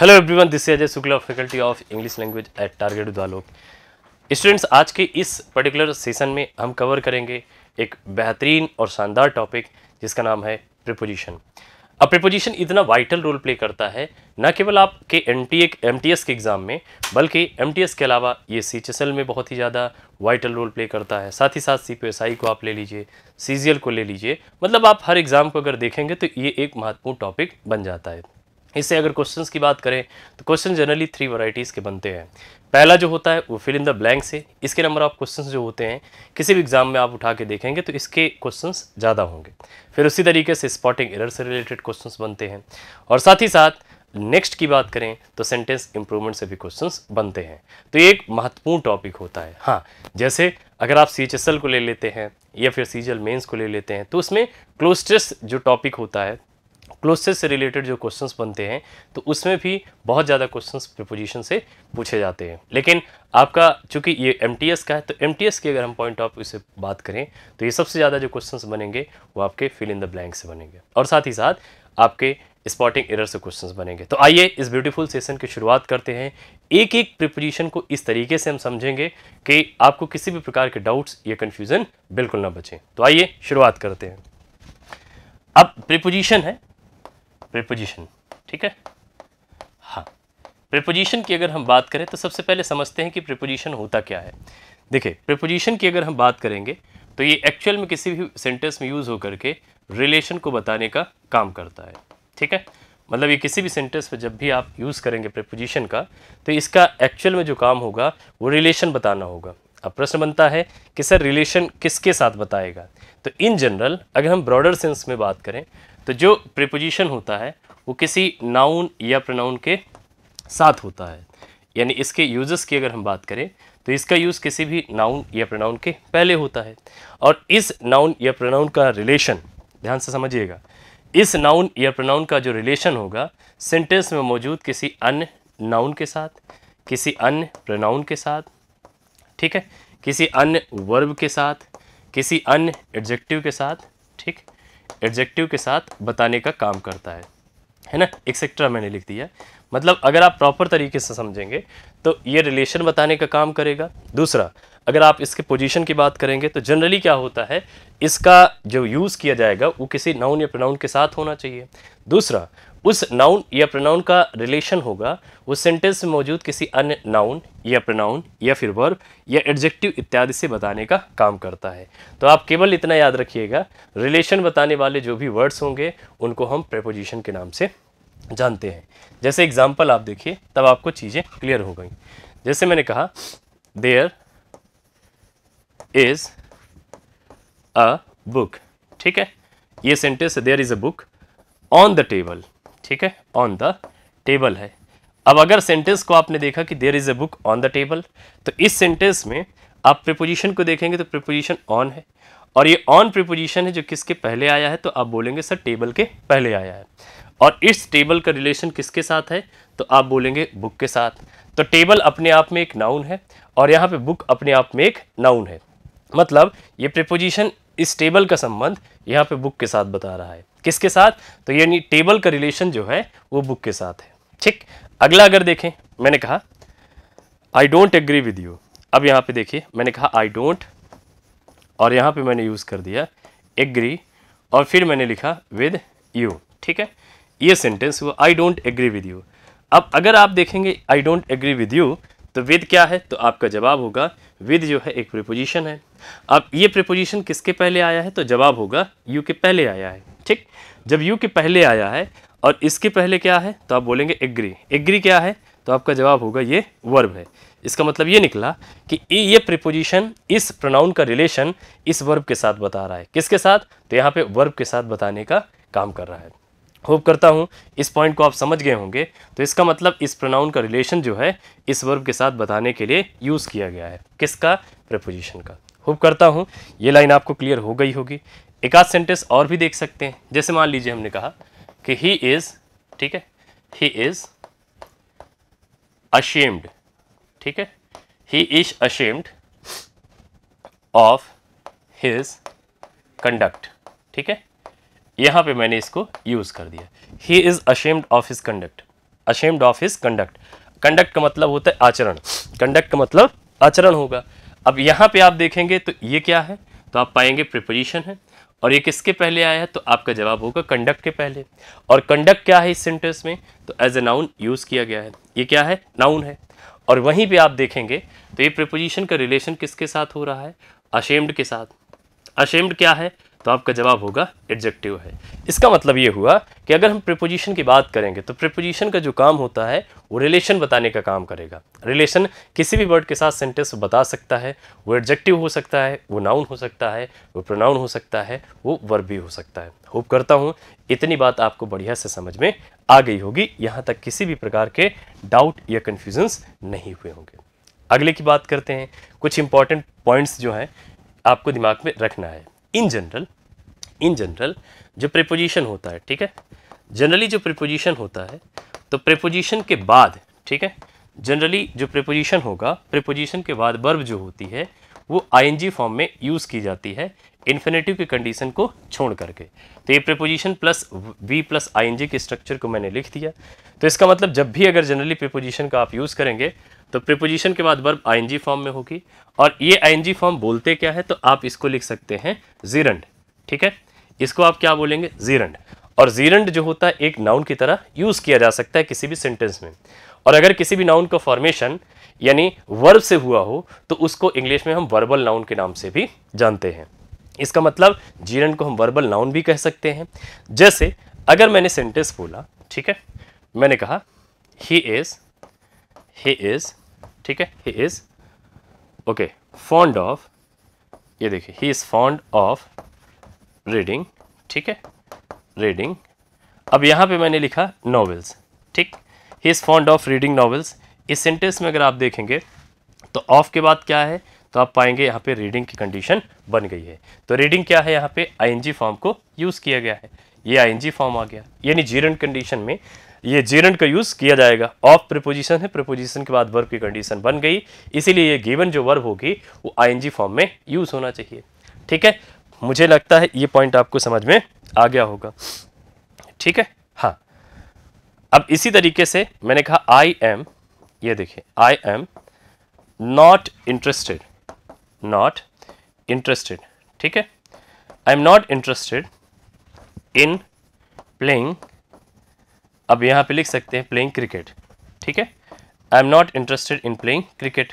hello everyone this Ajay Shukla faculty of English language at target दालोक students आज के इस पर्टिकुलर सेशन में हम कवर करेंगे एक बेहतरीन और शानदार टॉपिक जिसका नाम है प्रिपोजिशन अब प्रिपोजिशन इतना वाइटल रोल प्ले करता है न केवल आपके एम टी एस के एग्ज़ाम में बल्कि एम टी एस के अलावा ये सी एच में बहुत ही ज़्यादा वाइटल रोल प्ले करता है साथ ही साथ सी पी एस आई को आप ले लीजिए सी जी एल को ले लीजिए मतलब आप हर एग्ज़ाम को अगर देखेंगे तो ये एक महत्वपूर्ण टॉपिक बन जाता है इससे अगर क्वेश्चन की बात करें तो क्वेश्चन जनरली थ्री वराइटीज़ के बनते हैं पहला जो होता है वो फिल इन द ब्लैंक से इसके नंबर ऑफ क्वेश्चन जो होते हैं किसी भी एग्जाम में आप उठा के देखेंगे तो इसके क्वेश्चन ज़्यादा होंगे फिर उसी तरीके से स्पॉटिंग एरर से रिलेटेड क्वेश्चन बनते हैं और साथ ही साथ नेक्स्ट की बात करें तो सेंटेंस इंप्रूवमेंट से भी क्वेश्चंस बनते हैं तो ये एक महत्वपूर्ण टॉपिक होता है हाँ जैसे अगर आप सी को ले लेते हैं या फिर सी मेंस को ले लेते हैं तो उसमें क्लोस्टेस्ट जो टॉपिक होता है क्लोसेस से रिलेटेड जो क्वेश्चंस बनते हैं तो उसमें भी बहुत ज़्यादा क्वेश्चंस प्रिपोजिशन से पूछे जाते हैं लेकिन आपका चूंकि ये एम का है तो एम की अगर हम पॉइंट ऑफ इसे बात करें तो ये सबसे ज़्यादा जो क्वेश्चन बनेंगे वो आपके फिल इन द ब्लैंक से बनेंगे और साथ ही साथ आपके स्पॉटिंग एरर से क्वेश्चंस बनेंगे तो आइए इस ब्यूटीफुल सेशन की शुरुआत करते हैं एक एक प्रिपोजिशन को इस तरीके से हम समझेंगे कि आपको किसी भी प्रकार के डाउट्स या कन्फ्यूज़न बिल्कुल ना बचें तो आइए शुरुआत करते हैं अब प्रिपोजिशन है प्रिपोजिशन ठीक है हाँ प्रिपोजिशन की अगर हम बात करें तो सबसे पहले समझते हैं कि प्रिपोजिशन होता क्या है देखिए प्रिपोजिशन की अगर हम बात करेंगे तो ये एक्चुअल में किसी भी सेंटेंस में यूज़ होकर के रिलेशन को बताने का काम करता है ठीक है मतलब ये किसी भी सेंटेंस में जब भी आप यूज़ करेंगे प्रिपोजिशन का तो इसका एक्चुअल में जो काम होगा वो रिलेशन बताना होगा अब प्रश्न बनता है कि सर रिलेशन किसके साथ बताएगा तो इन जनरल अगर हम ब्रॉडर सेंस में बात करें तो जो प्रिपोजिशन होता है वो किसी नाउन या प्रनाउन के साथ होता है यानी इसके यूजेस की अगर हम बात करें तो इसका यूज़ किसी भी नाउन या प्रनाउन के पहले होता है और इस नाउन या प्रनाउन का रिलेशन ध्यान से समझिएगा इस नाउन या प्रनाउन का जो रिलेशन होगा सेंटेंस में मौजूद किसी अन्य नाउन के साथ किसी अन्य प्रनाउन के साथ ठीक है किसी अन्य वर्ब के साथ किसी अन्य एडजेक्टिव के साथ ठीक है एडजेक्टिव के साथ बताने का काम करता है है ना एक्सेट्रा मैंने लिख दिया मतलब अगर आप प्रॉपर तरीके से समझेंगे तो ये रिलेशन बताने का काम करेगा दूसरा अगर आप इसके पोजीशन की बात करेंगे तो जनरली क्या होता है इसका जो यूज़ किया जाएगा वो किसी नाउन या प्रोनाउन के साथ होना चाहिए दूसरा उस नाउन या प्रनाउन का रिलेशन होगा उस सेंटेंस में मौजूद किसी अन्य नाउन या प्रनाउन या फिर वर्ब या एडजेक्टिव इत्यादि से बताने का काम करता है तो आप केवल इतना याद रखिएगा रिलेशन बताने वाले जो भी वर्ड्स होंगे उनको हम प्रेपोजिशन के नाम से जानते हैं जैसे एग्जाम्पल आप देखिए तब आपको चीज़ें क्लियर हो गई जैसे मैंने कहा देयर इज़ अ बुक ठीक है ये sentence there is a book on the table ठीक है ऑन द टेबल है अब अगर सेंटेंस को आपने देखा कि there is a book on the table तो इस सेंटेंस में आप प्रिपोजिशन को देखेंगे तो प्रिपोजिशन ऑन है और ये ऑन प्रिपोजिशन है जो किसके पहले आया है तो आप बोलेंगे सर टेबल के पहले आया है और इस टेबल का रिलेशन किसके साथ है तो आप बोलेंगे बुक के साथ तो टेबल अपने आप में एक नाउन है और यहाँ पे बुक अपने आप में एक नाउन है मतलब ये प्रिपोजिशन इस टेबल का संबंध यहाँ पे बुक के साथ बता रहा है किसके साथ तो यानी टेबल का रिलेशन जो है वो बुक के साथ है ठीक अगला अगर देखें मैंने कहा I don't agree with you अब यहाँ पे देखिए मैंने कहा आई डोंट और यहाँ पे मैंने यूज़ कर दिया एग्री और फिर मैंने लिखा विद यू ठीक है ये सेंटेंस हुआ I don't agree with you अब अगर आप देखेंगे I don't agree with you तो विद क्या है तो आपका जवाब होगा विद जो है एक प्रिपोजिशन है अब ये प्रिपोजिशन किसके पहले आया है तो जवाब होगा यू के पहले आया है ठीक जब यू के पहले आया है और इसके पहले क्या है तो आप बोलेंगे एग्री एग्री क्या है तो आपका जवाब होगा ये वर्ब है इसका मतलब ये निकला कि ये प्रिपोजिशन इस प्रोनाउन का रिलेशन इस वर्ब के साथ बता रहा है किसके साथ तो यहाँ पे वर्ब के साथ बताने का काम कर रहा है होप करता हूँ इस पॉइंट को आप समझ गए होंगे तो इसका मतलब इस प्रोनाउन का रिलेशन जो है इस वर्ब के साथ बताने के लिए यूज़ किया गया है किसका प्रपोजिशन का होप करता हूँ ये लाइन आपको क्लियर हो गई होगी एक आध सेंटेंस और भी देख सकते हैं जैसे मान लीजिए हमने कहा कि ही इज़ ठीक है ही इज़ अशेम्ड ठीक है he is ashamed of his conduct ठीक है यहाँ पे मैंने इसको यूज़ कर दिया he is ashamed of his conduct ashamed of his conduct conduct का मतलब होता है आचरण कंडक्ट का मतलब आचरण होगा अब यहाँ पे आप देखेंगे तो ये क्या है तो आप पाएंगे प्रिपोजिशन है और ये किसके पहले आया है तो आपका जवाब होगा कंडक्ट के पहले और कंडक्ट क्या है इस सेंटेंस में तो एज ए नाउन यूज़ किया गया है ये क्या है नाउन है और वहीं पे आप देखेंगे तो ये प्रिपोजिशन का रिलेशन किसके साथ हो रहा है अशेम्ड के साथ अशेम्ड क्या है तो आपका जवाब होगा एडजेक्टिव है इसका मतलब ये हुआ कि अगर हम प्रिपोजिशन की बात करेंगे तो प्रिपोजिशन का जो काम होता है वो रिलेशन बताने का काम करेगा रिलेशन किसी भी वर्ड के साथ सेंटेंस बता सकता है वो एडजेक्टिव हो सकता है वो नाउन हो सकता है वो प्रोनाउन हो सकता है वो वर्ब भी हो सकता है होप करता हूँ इतनी बात आपको बढ़िया से समझ में आ गई होगी यहाँ तक किसी भी प्रकार के डाउट या कन्फ्यूजन्स नहीं हुए होंगे अगले की बात करते हैं कुछ इंपॉर्टेंट पॉइंट्स जो हैं आपको दिमाग में रखना है इन जनरल इन जनरल जो प्रिपोजिशन होता है ठीक है जनरली जो प्रिपोजिशन होता है तो प्रिपोजिशन के बाद ठीक है जनरली जो प्रिपोजिशन होगा प्रिपोजिशन के बाद वर्ब जो होती है वो आईएनजी फॉर्म में यूज़ की जाती है इन्फिनेटिव की कंडीशन को छोड़ करके तो ये preposition plus V plus I के स्ट्रक्चर को मैंने लिख दिया तो इसका मतलब जब भी अगर जनरली प्रिपोजिशन का आप यूज़ करेंगे तो प्रिपोजिशन के बाद वर्ब आई फॉर्म में होगी और ये आई फॉर्म बोलते क्या है तो आप इसको लिख सकते हैं जीरंड ठीक है इसको आप क्या बोलेंगे जीरंड और जीरंड जो होता है एक नाउन की तरह यूज़ किया जा सकता है किसी भी सेंटेंस में और अगर किसी भी नाउन का फॉर्मेशन यानी वर्ब से हुआ हो तो उसको इंग्लिश में हम वर्बल नाउन के नाम से भी जानते हैं इसका मतलब जीरन को हम वर्बल नाउन भी कह सकते हैं जैसे अगर मैंने सेंटेंस बोला ठीक है मैंने कहा ही इज़ ही इज़ ठीक है he is okay fond of ये देखिए he is fond of reading ठीक है रीडिंग अब यहाँ पे मैंने लिखा नॉवेल्स ठीक he is fond of reading novels इस सेंटेंस में अगर आप देखेंगे तो ऑफ के बाद क्या है तो आप पाएंगे यहाँ पे रीडिंग की कंडीशन बन गई है तो रीडिंग क्या है यहाँ पे आईएनजी फॉर्म को यूज़ किया गया है ये आईएनजी फॉर्म आ गया यानी जीरन कंडीशन में ये जीरन का यूज़ किया जाएगा ऑफ प्रपोजिशन है प्रपोजिशन के बाद वर्ब की कंडीशन बन गई इसीलिए ये गिवन जो वर्ब होगी वो आईएनजी फॉर्म में यूज़ होना चाहिए ठीक है मुझे लगता है ये पॉइंट आपको समझ में आ गया होगा ठीक है हाँ अब इसी तरीके से मैंने कहा आई एम ये देखिए I am not interested not interested ठीक है I am not interested in playing अब यहाँ पे लिख सकते हैं प्लेइंग क्रिकेट ठीक है I am not interested in playing cricket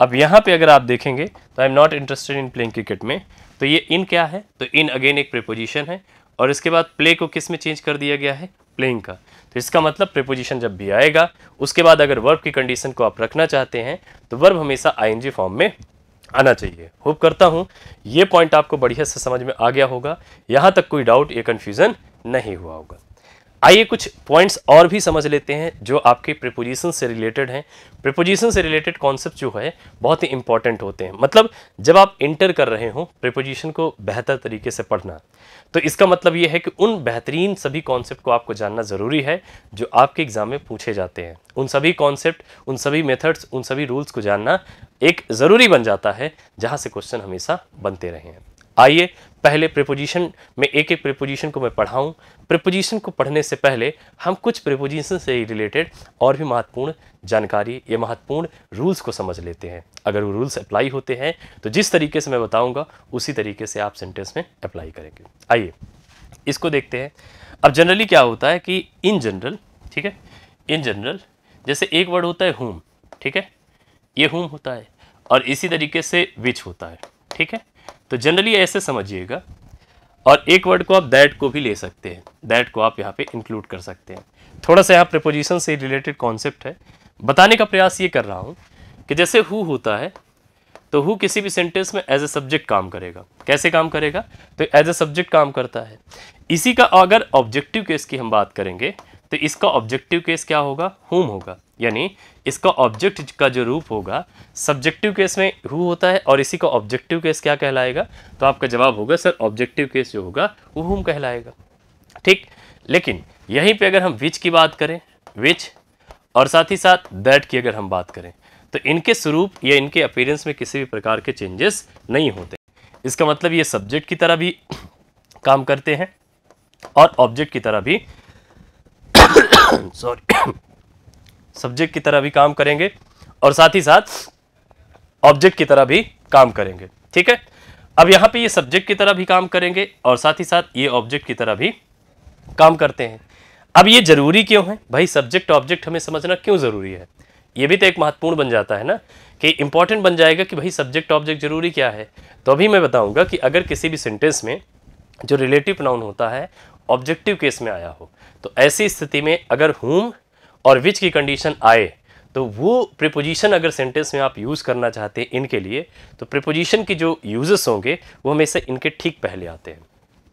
अब यहाँ पे अगर आप देखेंगे तो I am not interested in playing cricket में तो ये इन क्या है तो इन अगेन एक प्रिपोजिशन है और इसके बाद प्ले को किस में चेंज कर दिया गया है प्लेइंग का तो इसका मतलब प्रिपोजिशन जब भी आएगा उसके बाद अगर वर्ब की कंडीशन को आप रखना चाहते हैं तो वर्ब हमेशा आई फॉर्म में आना चाहिए होप करता हूँ ये पॉइंट आपको बढ़िया से समझ में आ गया होगा यहाँ तक कोई डाउट या कन्फ्यूज़न नहीं हुआ होगा आइए कुछ पॉइंट्स और भी समझ लेते हैं जो आपके प्रिपोजिशन से रिलेटेड हैं प्रिपोजिशन से रिलेटेड कॉन्सेप्ट जो है बहुत ही इंपॉर्टेंट होते हैं मतलब जब आप इंटर कर रहे हो प्रिपोजिशन को बेहतर तरीके से पढ़ना तो इसका मतलब ये है कि उन बेहतरीन सभी कॉन्सेप्ट को आपको जानना ज़रूरी है जो आपके एग्ज़ाम में पूछे जाते हैं उन सभी कॉन्सेप्ट उन सभी मेथड्स उन सभी रूल्स को जानना एक ज़रूरी बन जाता है जहाँ से क्वेश्चन हमेशा बनते रहे हैं आइए पहले प्रिपोजिशन में एक एक प्रिपोजिशन को मैं पढ़ाऊँ प्रिपोजिशन को पढ़ने से पहले हम कुछ प्रिपोजिशन से रिलेटेड और भी महत्वपूर्ण जानकारी या महत्वपूर्ण रूल्स को समझ लेते हैं अगर वो रूल्स अप्लाई होते हैं तो जिस तरीके से मैं बताऊँगा उसी तरीके से आप सेंटेंस में अप्लाई करेंगे आइए इसको देखते हैं अब जनरली क्या होता है कि इन जनरल ठीक है इन जनरल जैसे एक वर्ड होता है होम ठीक है ये होम होता है और इसी तरीके से विच होता है ठीक है तो जनरली ऐसे समझिएगा और एक वर्ड को आप दैट को भी ले सकते हैं दैट को आप यहाँ पे इंक्लूड कर सकते हैं थोड़ा सा यहाँ प्रपोजिशन से रिलेटेड कॉन्सेप्ट है बताने का प्रयास ये कर रहा हूँ कि जैसे हु होता है तो हु किसी भी सेंटेंस में एज ए सब्जेक्ट काम करेगा कैसे काम करेगा तो एज ए सब्जेक्ट काम करता है इसी का अगर ऑब्जेक्टिव केस की हम बात करेंगे तो इसका ऑब्जेक्टिव केस क्या होगा होम होगा यानी इसका ऑब्जेक्ट का जो रूप होगा सब्जेक्टिव केस में हु होता है और इसी का ऑब्जेक्टिव केस क्या कहलाएगा तो आपका जवाब होगा सर ऑब्जेक्टिव केस जो होगा वो हुम कहलाएगा ठीक लेकिन यहीं पे अगर हम विच की बात करें विच और साथ ही साथ दैट की अगर हम बात करें तो इनके स्वरूप या इनके अपेयरेंस में किसी भी प्रकार के चेंजेस नहीं होते इसका मतलब ये सब्जेक्ट की तरह भी काम करते हैं और ऑब्जेक्ट की तरह भी सॉरी सब्जेक्ट की तरह भी काम करेंगे और साथ ही साथ ऑब्जेक्ट की तरह भी काम करेंगे ठीक है अब यहां पे ये सब्जेक्ट की तरह भी काम करेंगे और साथ ही साथ ये ऑब्जेक्ट की तरह भी काम करते हैं अब ये जरूरी क्यों है भाई सब्जेक्ट ऑब्जेक्ट हमें समझना क्यों ज़रूरी है ये भी तो एक महत्वपूर्ण बन जाता है ना कि इंपॉर्टेंट बन जाएगा कि भाई सब्जेक्ट ऑब्जेक्ट जरूरी क्या है तो अभी मैं बताऊंगा कि अगर किसी भी सेंटेंस में जो रिलेटिव नाउन होता है ऑब्जेक्टिव केस में आया हो तो ऐसी स्थिति में अगर हुम और विच की कंडीशन आए तो वो प्रिपोजिशन अगर सेंटेंस में आप यूज़ करना चाहते हैं इनके लिए तो प्रिपोजिशन के जो यूजेस होंगे वो हमेशा इनके ठीक पहले आते हैं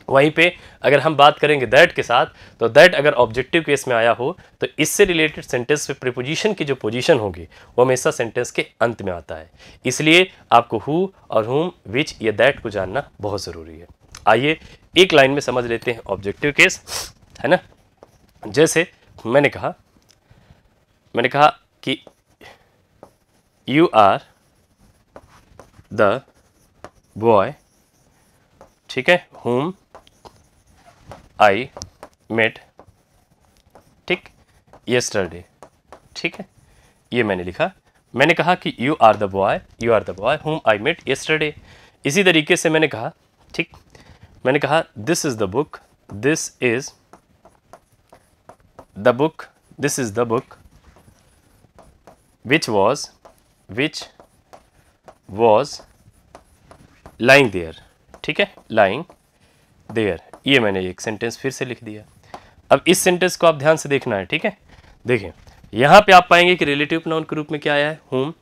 वहीं पे अगर हम बात करेंगे दैट के साथ तो दैट अगर ऑब्जेक्टिव केस में आया हो तो इससे रिलेटेड सेंटेंस पे प्रिपोजिशन की जो पोजीशन होगी वो हमेशा सेंटेंस के अंत में आता है इसलिए आपको हु और हुम विच या दैट को जानना बहुत ज़रूरी है आइए एक लाइन में समझ लेते हैं ऑब्जेक्टिव केस है ना जैसे मैंने कहा मैंने कहा कि यू आर द बॉय ठीक है होम आई मेट ठीक यस्टरडे ठीक है ये मैंने लिखा मैंने कहा कि you are the boy you are the boy whom I met yesterday इसी तरीके से मैंने कहा ठीक मैंने कहा this is the book this is the book this is the book which was which was lying there ठीक है lying there ये मैंने एक सेंटेंस फिर से लिख दिया अब इस सेंटेंस को आप ध्यान से देखना है ठीक है देखिए यहाँ पे आप पाएंगे कि रिलेटिव नाउन के रूप में क्या आया है होम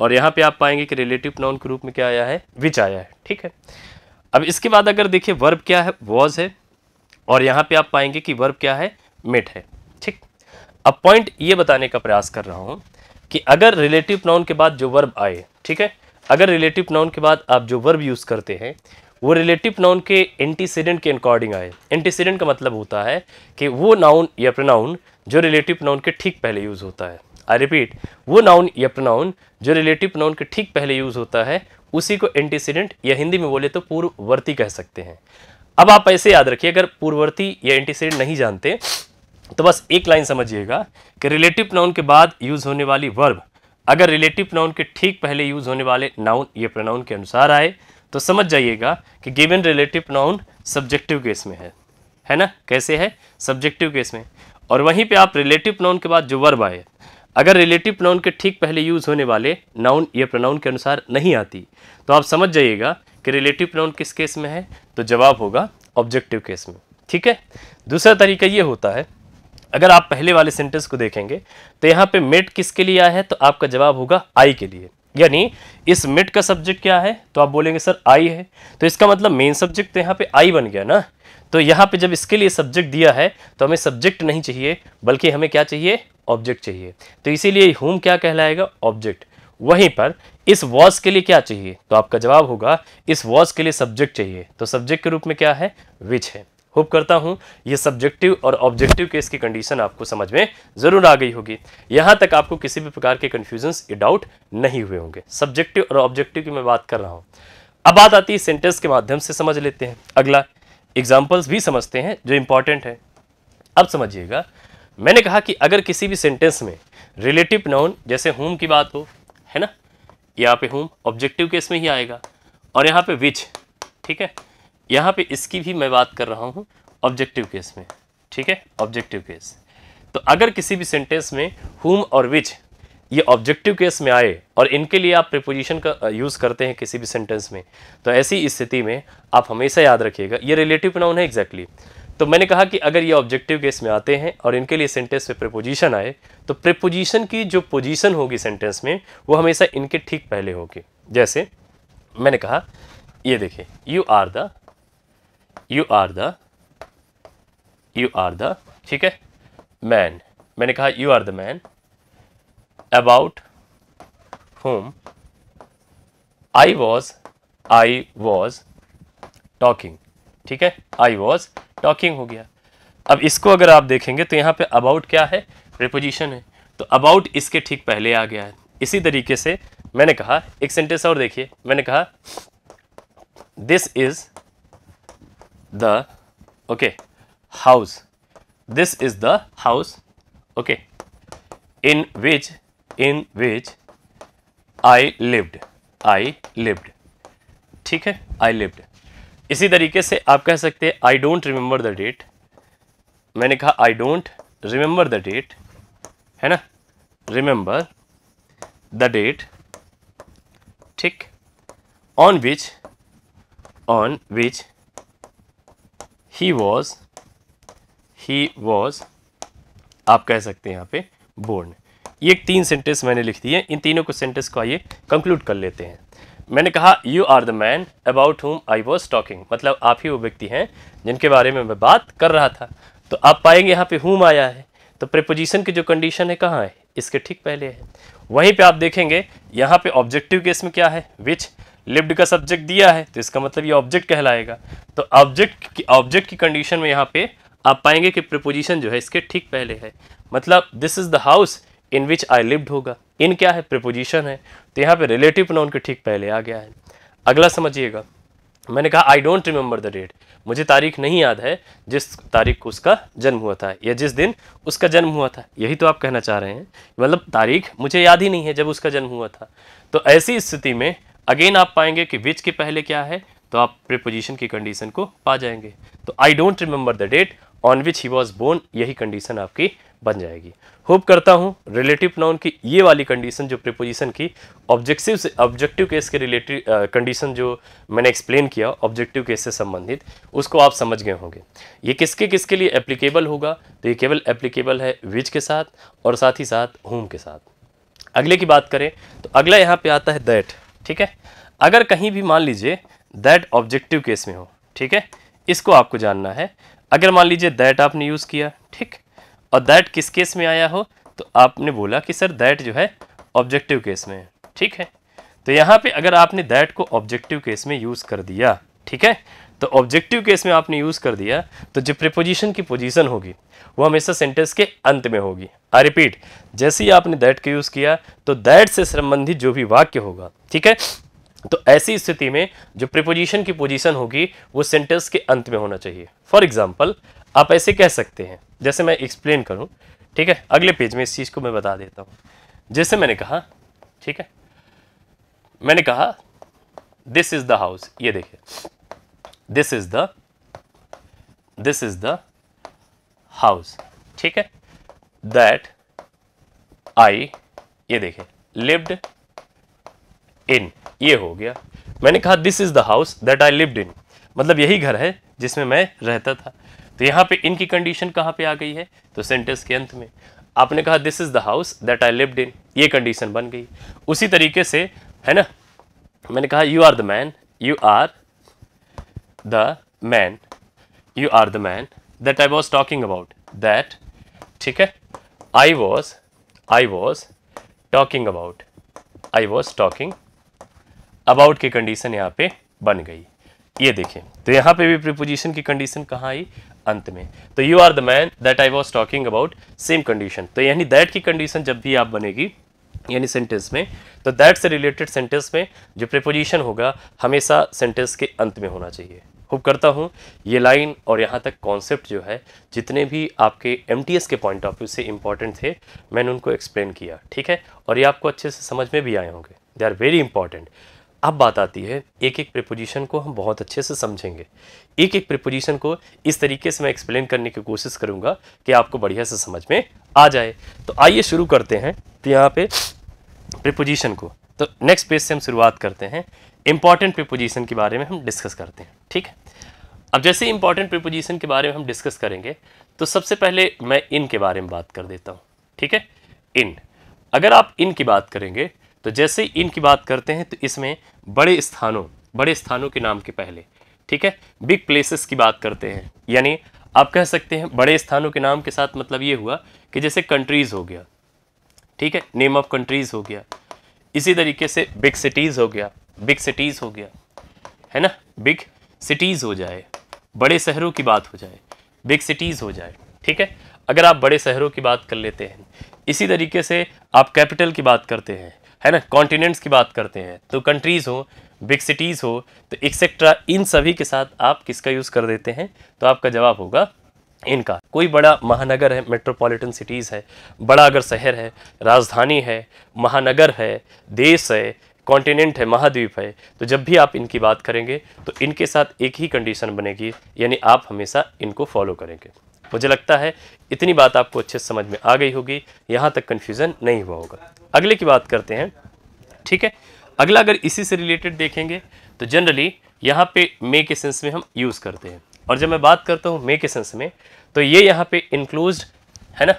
और यहाँ पे आप पाएंगे कि रिलेटिव नाउन के रूप में क्या आया है विच आया है ठीक है अब इसके बाद अगर देखिए वर्ब क्या है वॉज है और यहाँ पे आप पाएंगे कि वर्ब क्या है मेट है ठीक अब पॉइंट ये बताने का प्रयास कर रहा हूँ कि अगर रिलेटिव नाउन के बाद जो वर्ब आए ठीक है अगर रिलेटिव नाउन के बाद आप जो वर्ब यूज़ करते हैं वो रिलेटिव नाउन के एंटीसीडेंट के अकॉर्डिंग आए एंटीसीडेंट का मतलब होता है कि वो नाउन या प्रनाउन जो रिलेटिव नाउन के ठीक पहले यूज़ होता है आई रिपीट वो नाउन या प्रनाउन जो रिलेटिव नाउन के ठीक पहले यूज़ होता है उसी को एंटीसीडेंट या हिंदी में बोले तो पूर्ववर्ती कह सकते हैं अब आप ऐसे याद रखिए अगर पूर्ववर्ती या एंटीसीडेंट नहीं जानते तो बस एक लाइन समझिएगा कि रिलेटिव नाउन के बाद यूज़ होने वाली वर्ब अगर रिलेटिव नाउन के ठीक पहले यूज़ होने वाले नाउन ये प्रोनाउन के अनुसार आए तो समझ जाइएगा कि given relative noun subjective case में है है ना कैसे है सब्जेक्टिव केस में और वहीं पे आप रिलेटिव नाउन के बाद जो वर्ब आए अगर रिलेटिव नाउन के ठीक पहले यूज़ होने वाले नाउन या प्रोनाउन के अनुसार नहीं आती तो आप समझ जाइएगा कि रिलेटिव नाउन किस केस में है तो जवाब होगा ऑब्जेक्टिव केस में ठीक है दूसरा तरीका ये होता है अगर आप पहले वाले सेंटेंस को देखेंगे तो यहाँ पे मिट किसके लिए आया है तो आपका जवाब होगा आई के लिए यानी इस मिट का सब्जेक्ट क्या है तो आप बोलेंगे सर आई है तो इसका मतलब मेन सब्जेक्ट तो यहाँ पे आई बन गया ना तो यहाँ पे जब इसके लिए सब्जेक्ट दिया है तो हमें सब्जेक्ट नहीं चाहिए बल्कि हमें क्या चाहिए ऑब्जेक्ट चाहिए तो इसीलिए होम क्या कहलाएगा ऑब्जेक्ट वहीं पर इस वॉज के लिए क्या चाहिए तो आपका जवाब होगा इस वॉज के लिए सब्जेक्ट चाहिए तो सब्जेक्ट के रूप में क्या है विच है होप करता हूँ ये सब्जेक्टिव और ऑब्जेक्टिव केस की कंडीशन आपको समझ में ज़रूर आ गई होगी यहाँ तक आपको किसी भी प्रकार के कन्फ्यूजन्स या डाउट नहीं हुए होंगे सब्जेक्टिव और ऑब्जेक्टिव की मैं बात कर रहा हूँ अब बात आती है सेंटेंस के माध्यम से समझ लेते हैं अगला एग्जाम्पल्स भी समझते हैं जो इम्पॉर्टेंट है अब समझिएगा मैंने कहा कि अगर किसी भी सेंटेंस में रिलेटिव नाउन जैसे होम की बात हो है ना यहाँ पे होम ऑब्जेक्टिव केस में ही आएगा और यहाँ पे विच ठीक है यहाँ पे इसकी भी मैं बात कर रहा हूँ ऑब्जेक्टिव केस में ठीक है ऑब्जेक्टिव केस तो अगर किसी भी सेंटेंस में हुम और विच ये ऑब्जेक्टिव केस में आए और इनके लिए आप प्रिपोजिशन का यूज़ करते हैं किसी भी सेंटेंस में तो ऐसी स्थिति में आप हमेशा याद रखिएगा ये रिलेटिव प्रोनाउन है एग्जैक्टली तो मैंने कहा कि अगर ये ऑब्जेक्टिव केस में आते हैं और इनके लिए सेंटेंस में प्रिपोजिशन आए तो प्रिपोजिशन की जो पोजिशन होगी सेंटेंस में वो हमेशा इनके ठीक पहले होगी जैसे मैंने कहा ये देखिए you are the you are the you are the ठीक है मैन मैंने कहा you are the man about whom I was I was talking ठीक है आई वॉज टॉकिंग हो गया अब इसको अगर आप देखेंगे तो यहाँ पे अबाउट क्या है रिपोजिशन है तो अबाउट इसके ठीक पहले आ गया है इसी तरीके से मैंने कहा एक सेंटेंस और देखिए मैंने कहा this is the okay house this is the house okay in which in which I lived I lived ठीक है I lived इसी तरीके से आप कह सकते हैं I don't remember the date मैंने कहा I don't remember the date है ना रिमेंबर द डेट ठीक on which on which he was he was आप कह सकते हैं यहाँ पे बोर्न ये तीन सेंटेंस मैंने लिख दिए इन तीनों को सेंटेंस को आइए कंक्लूड कर लेते हैं मैंने कहा you are the man about whom I was talking मतलब आप ही वो व्यक्ति हैं जिनके बारे में मैं बात कर रहा था तो आप पाएंगे यहाँ पे हुम आया है तो प्रिपोजिशन की जो कंडीशन है कहाँ है इसके ठीक पहले है वहीं पे आप देखेंगे यहाँ पे ऑब्जेक्टिव केस में क्या है विच लिफ्ट का सब्जेक्ट दिया है तो इसका मतलब ये ऑब्जेक्ट कहलाएगा तो ऑब्जेक्ट की ऑब्जेक्ट की कंडीशन में यहाँ पे आप पाएंगे कि प्रिपोजिशन जो है इसके ठीक पहले है मतलब this is the house in which I lived होगा इन क्या है प्रिपोजिशन है तो यहाँ पे रिलेटिव नाउन के ठीक पहले आ गया है अगला समझिएगा मैंने कहा I don't remember the date मुझे तारीख नहीं याद है जिस तारीख को उसका जन्म हुआ था या जिस दिन उसका जन्म हुआ था यही तो आप कहना चाह रहे हैं मतलब तारीख मुझे याद ही नहीं है जब उसका जन्म हुआ था तो ऐसी स्थिति में अगेन आप पाएंगे कि विच के पहले क्या है तो आप प्रिपोजिशन की कंडीशन को पा जाएंगे तो I don't remember the date on which he was born यही कंडीशन आपकी बन जाएगी होप करता हूँ रिलेटिव नाउन की ये वाली कंडीशन जो प्रिपोजिशन की ऑब्जेक्टिव से ऑब्जेक्टिव केस के रिलेटिव कंडीशन जो मैंने एक्सप्लेन किया ऑब्जेक्टिव केस से संबंधित उसको आप समझ गए होंगे ये किसके किसके लिए एप्लीकेबल होगा तो ये केवल एप्लीकेबल है विच के साथ और साथ ही साथ होम के साथ अगले की बात करें तो अगला यहाँ पे आता है दैट ठीक है अगर कहीं भी मान लीजिए दैट ऑब्जेक्टिव केस में हो ठीक है इसको आपको जानना है अगर मान लीजिए दैट आपने यूज़ किया ठीक और दैट किस केस में आया हो तो आपने बोला कि सर दैट जो है ऑब्जेक्टिव केस में ठीक है तो यहाँ पे अगर आपने दैट को ऑब्जेक्टिव केस में यूज़ कर दिया ठीक है तो ऑब्जेक्टिव केस में आपने यूज़ कर दिया तो जो प्रिपोजिशन की पोजीशन होगी वो हमेशा सेंटेंस के अंत में होगी आई रिपीट जैसे ही आपने दैट का यूज़ किया तो दैट से संबंधित जो भी वाक्य होगा ठीक है तो ऐसी स्थिति में जो प्रिपोजिशन की पोजीशन होगी वो सेंटेंस के अंत में होना चाहिए फॉर एग्जाम्पल आप ऐसे कह सकते हैं जैसे मैं एक्सप्लेन करूँ ठीक है अगले पेज में इस चीज़ को मैं बता देता हूँ जैसे मैंने कहा ठीक है मैंने कहा दिस इज़ द हाउस ये देखिए this is the this is the house ठीक है दैट आई ये देखे लिव्ड इन ये हो गया मैंने कहा this is the house that I lived in मतलब यही घर है जिसमें मैं रहता था तो यहां पे इनकी कंडीशन कहां पे आ गई है तो सेंटेंस के अंत में आपने कहा this is the house that I lived in ये कंडीशन बन गई उसी तरीके से है ना मैंने कहा you are the man you are the man you are the man that I was talking about that ठीक है I was I was talking about I was talking about की कंडीशन यहाँ पे बन गई ये देखें तो यहाँ पे भी प्रीपोजिशन की कंडीशन कहाँ आई अंत में तो you are the man that I was talking about same condition तो यानी दैट की कंडीशन जब भी आप बनेगी यानी सेंटेंस में तो दैट से रिलेटेड सेंटेंस में जो प्रिपोजिशन होगा हमेशा सेंटेंस के अंत में होना चाहिए खूब करता हूँ ये लाइन और यहाँ तक कॉन्सेप्ट जो है जितने भी आपके एम के पॉइंट ऑफ व्यू से इंपॉर्टेंट थे मैंने उनको एक्सप्लेन किया ठीक है और ये आपको अच्छे से समझ में भी आए होंगे दे आर वेरी इंपॉर्टेंट अब बात आती है एक एक प्रिपोजिशन को हम बहुत अच्छे से समझेंगे एक एक प्रिपोजिशन को इस तरीके से मैं एक्सप्लेन करने की कोशिश करूँगा कि आपको बढ़िया से समझ में आ जाए तो आइए शुरू करते हैं तो यहाँ पे प्रिपोजिशन को तो नेक्स्ट पेज से हम शुरुआत करते हैं इंपॉर्टेंट प्रिपोजिशन के बारे में हम डिस्कस करते हैं ठीक है अब जैसे इंपॉर्टेंट प्रिपोजिशन के बारे में हम डिस्कस करेंगे तो सबसे पहले मैं इन के बारे में बात कर देता हूँ ठीक है इन अगर आप इन की बात करेंगे तो जैसे इन की बात करते हैं तो इसमें बड़े स्थानों बड़े स्थानों के नाम के पहले ठीक है बिग प्लेसेस की बात करते हैं यानी आप कह सकते हैं बड़े स्थानों के नाम के साथ मतलब ये हुआ कि जैसे कंट्रीज़ हो गया ठीक है नेम ऑफ कंट्रीज हो गया इसी तरीके से बिग सिटीज़ हो गया बिग सिटीज़ हो गया है ना बिग सिटीज़ हो जाए बड़े शहरों की बात हो जाए बिग सिटीज़ हो जाए ठीक है अगर आप बड़े शहरों की बात कर लेते हैं इसी तरीके से आप कैपिटल की बात करते हैं है ना कॉन्टिनेंट्स की बात करते हैं तो कंट्रीज़ हो बिग सिटीज़ हो तो एक्सेट्रा इन सभी के साथ आप किसका यूज़ कर देते हैं तो आपका जवाब होगा इनका कोई बड़ा महानगर है मेट्रोपॉलिटन सिटीज़ है बड़ा अगर शहर है राजधानी है महानगर है देश है कॉन्टिनेंट है महाद्वीप है तो जब भी आप इनकी बात करेंगे तो इनके साथ एक ही कंडीशन बनेगी यानी आप हमेशा इनको फॉलो करेंगे मुझे लगता है इतनी बात आपको अच्छे समझ में आ गई होगी यहाँ तक कन्फ्यूज़न नहीं हुआ होगा अगले की बात करते हैं ठीक है अगला अगर इसी से रिलेटेड देखेंगे तो जनरली यहाँ पे मे के सेंस में हम यूज़ करते हैं और जब मैं बात करता हूँ मे के सेंस में तो ये यहाँ पे इंक्लूज है ना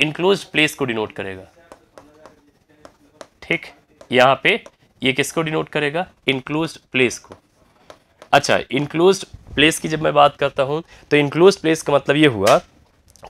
इनक्लोज प्लेस को डिनोट करेगा ठीक यहाँ पे ये किसको डिनोट करेगा इनक्लोज प्लेस को अच्छा इंक्लूज प्लेस की जब मैं बात करता हूँ तो इंक्लूज प्लेस का मतलब ये हुआ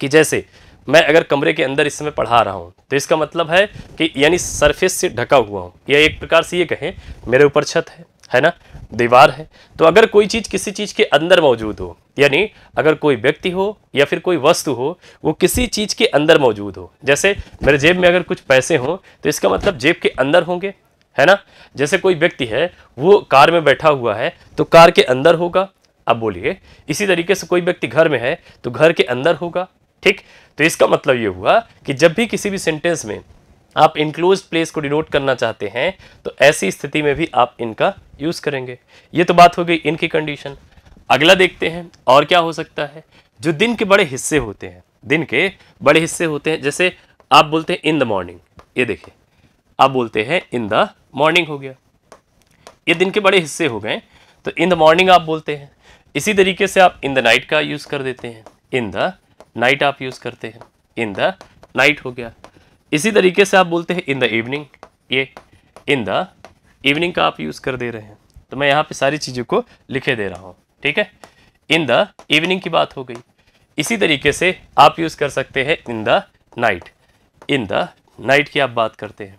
कि जैसे मैं अगर कमरे के अंदर इस समय पढ़ा रहा हूँ तो इसका मतलब है कि यानी सरफेस से ढका हुआ हूँ या एक प्रकार से ये कहें मेरे ऊपर छत है है ना दीवार है तो अगर कोई चीज़ किसी चीज़ के अंदर मौजूद हो यानी अगर कोई व्यक्ति हो या फिर कोई वस्तु हो वो किसी चीज़ के अंदर मौजूद हो जैसे मेरे जेब में अगर कुछ पैसे हों तो इसका मतलब जेब के अंदर होंगे है ना जैसे कोई व्यक्ति है वो कार में बैठा हुआ है तो कार के अंदर होगा अब बोलिए इसी तरीके से कोई व्यक्ति घर में है तो घर के अंदर होगा ठीक तो इसका मतलब ये हुआ कि जब भी किसी भी सेंटेंस में आप इनक्लोज प्लेस को डिनोट करना चाहते हैं तो ऐसी स्थिति में भी आप इनका यूज़ करेंगे ये तो बात हो गई इनकी कंडीशन अगला देखते हैं और क्या हो सकता है जो दिन के बड़े हिस्से होते हैं दिन के बड़े हिस्से होते हैं जैसे आप बोलते हैं इन द मॉर्निंग ये देखिए आप बोलते हैं इन द मॉर्निंग हो गया ये दिन के बड़े हिस्से हो गए तो इन द मॉर्निंग आप बोलते हैं इसी तरीके से आप इन द नाइट का यूज़ कर देते हैं इन द नाइट आप यूज़ करते हैं इन द नाइट हो गया इसी तरीके से आप बोलते हैं इन द इवनिंग ये इन द इवनिंग का आप यूज़ कर दे रहे हैं तो मैं यहाँ पे सारी चीज़ों को लिखे दे रहा हूँ ठीक है इन द इवनिंग की बात हो गई इसी तरीके से आप यूज़ कर सकते हैं in the night in the night की आप बात करते हैं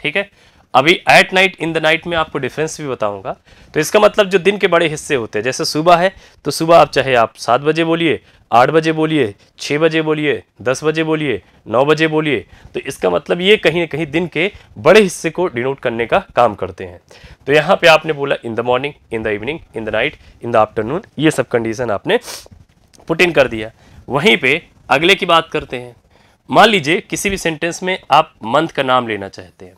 ठीक है अभी at night in the night में आपको डिफरेंस भी बताऊंगा तो इसका मतलब जो दिन के बड़े हिस्से होते हैं जैसे सुबह है तो सुबह आप चाहे आप सात बजे बोलिए आठ बजे बोलिए छः बजे बोलिए दस बजे बोलिए नौ बजे बोलिए तो इसका मतलब ये कहीं ना कहीं दिन के बड़े हिस्से को डिनोट करने का काम करते हैं तो यहाँ पे आपने बोला in the morning in the evening in the night in the afternoon ये सब कंडीशन आपने पुट इन कर दिया वहीं पर अगले की बात करते हैं मान लीजिए किसी भी सेंटेंस में आप मंथ का नाम लेना चाहते हैं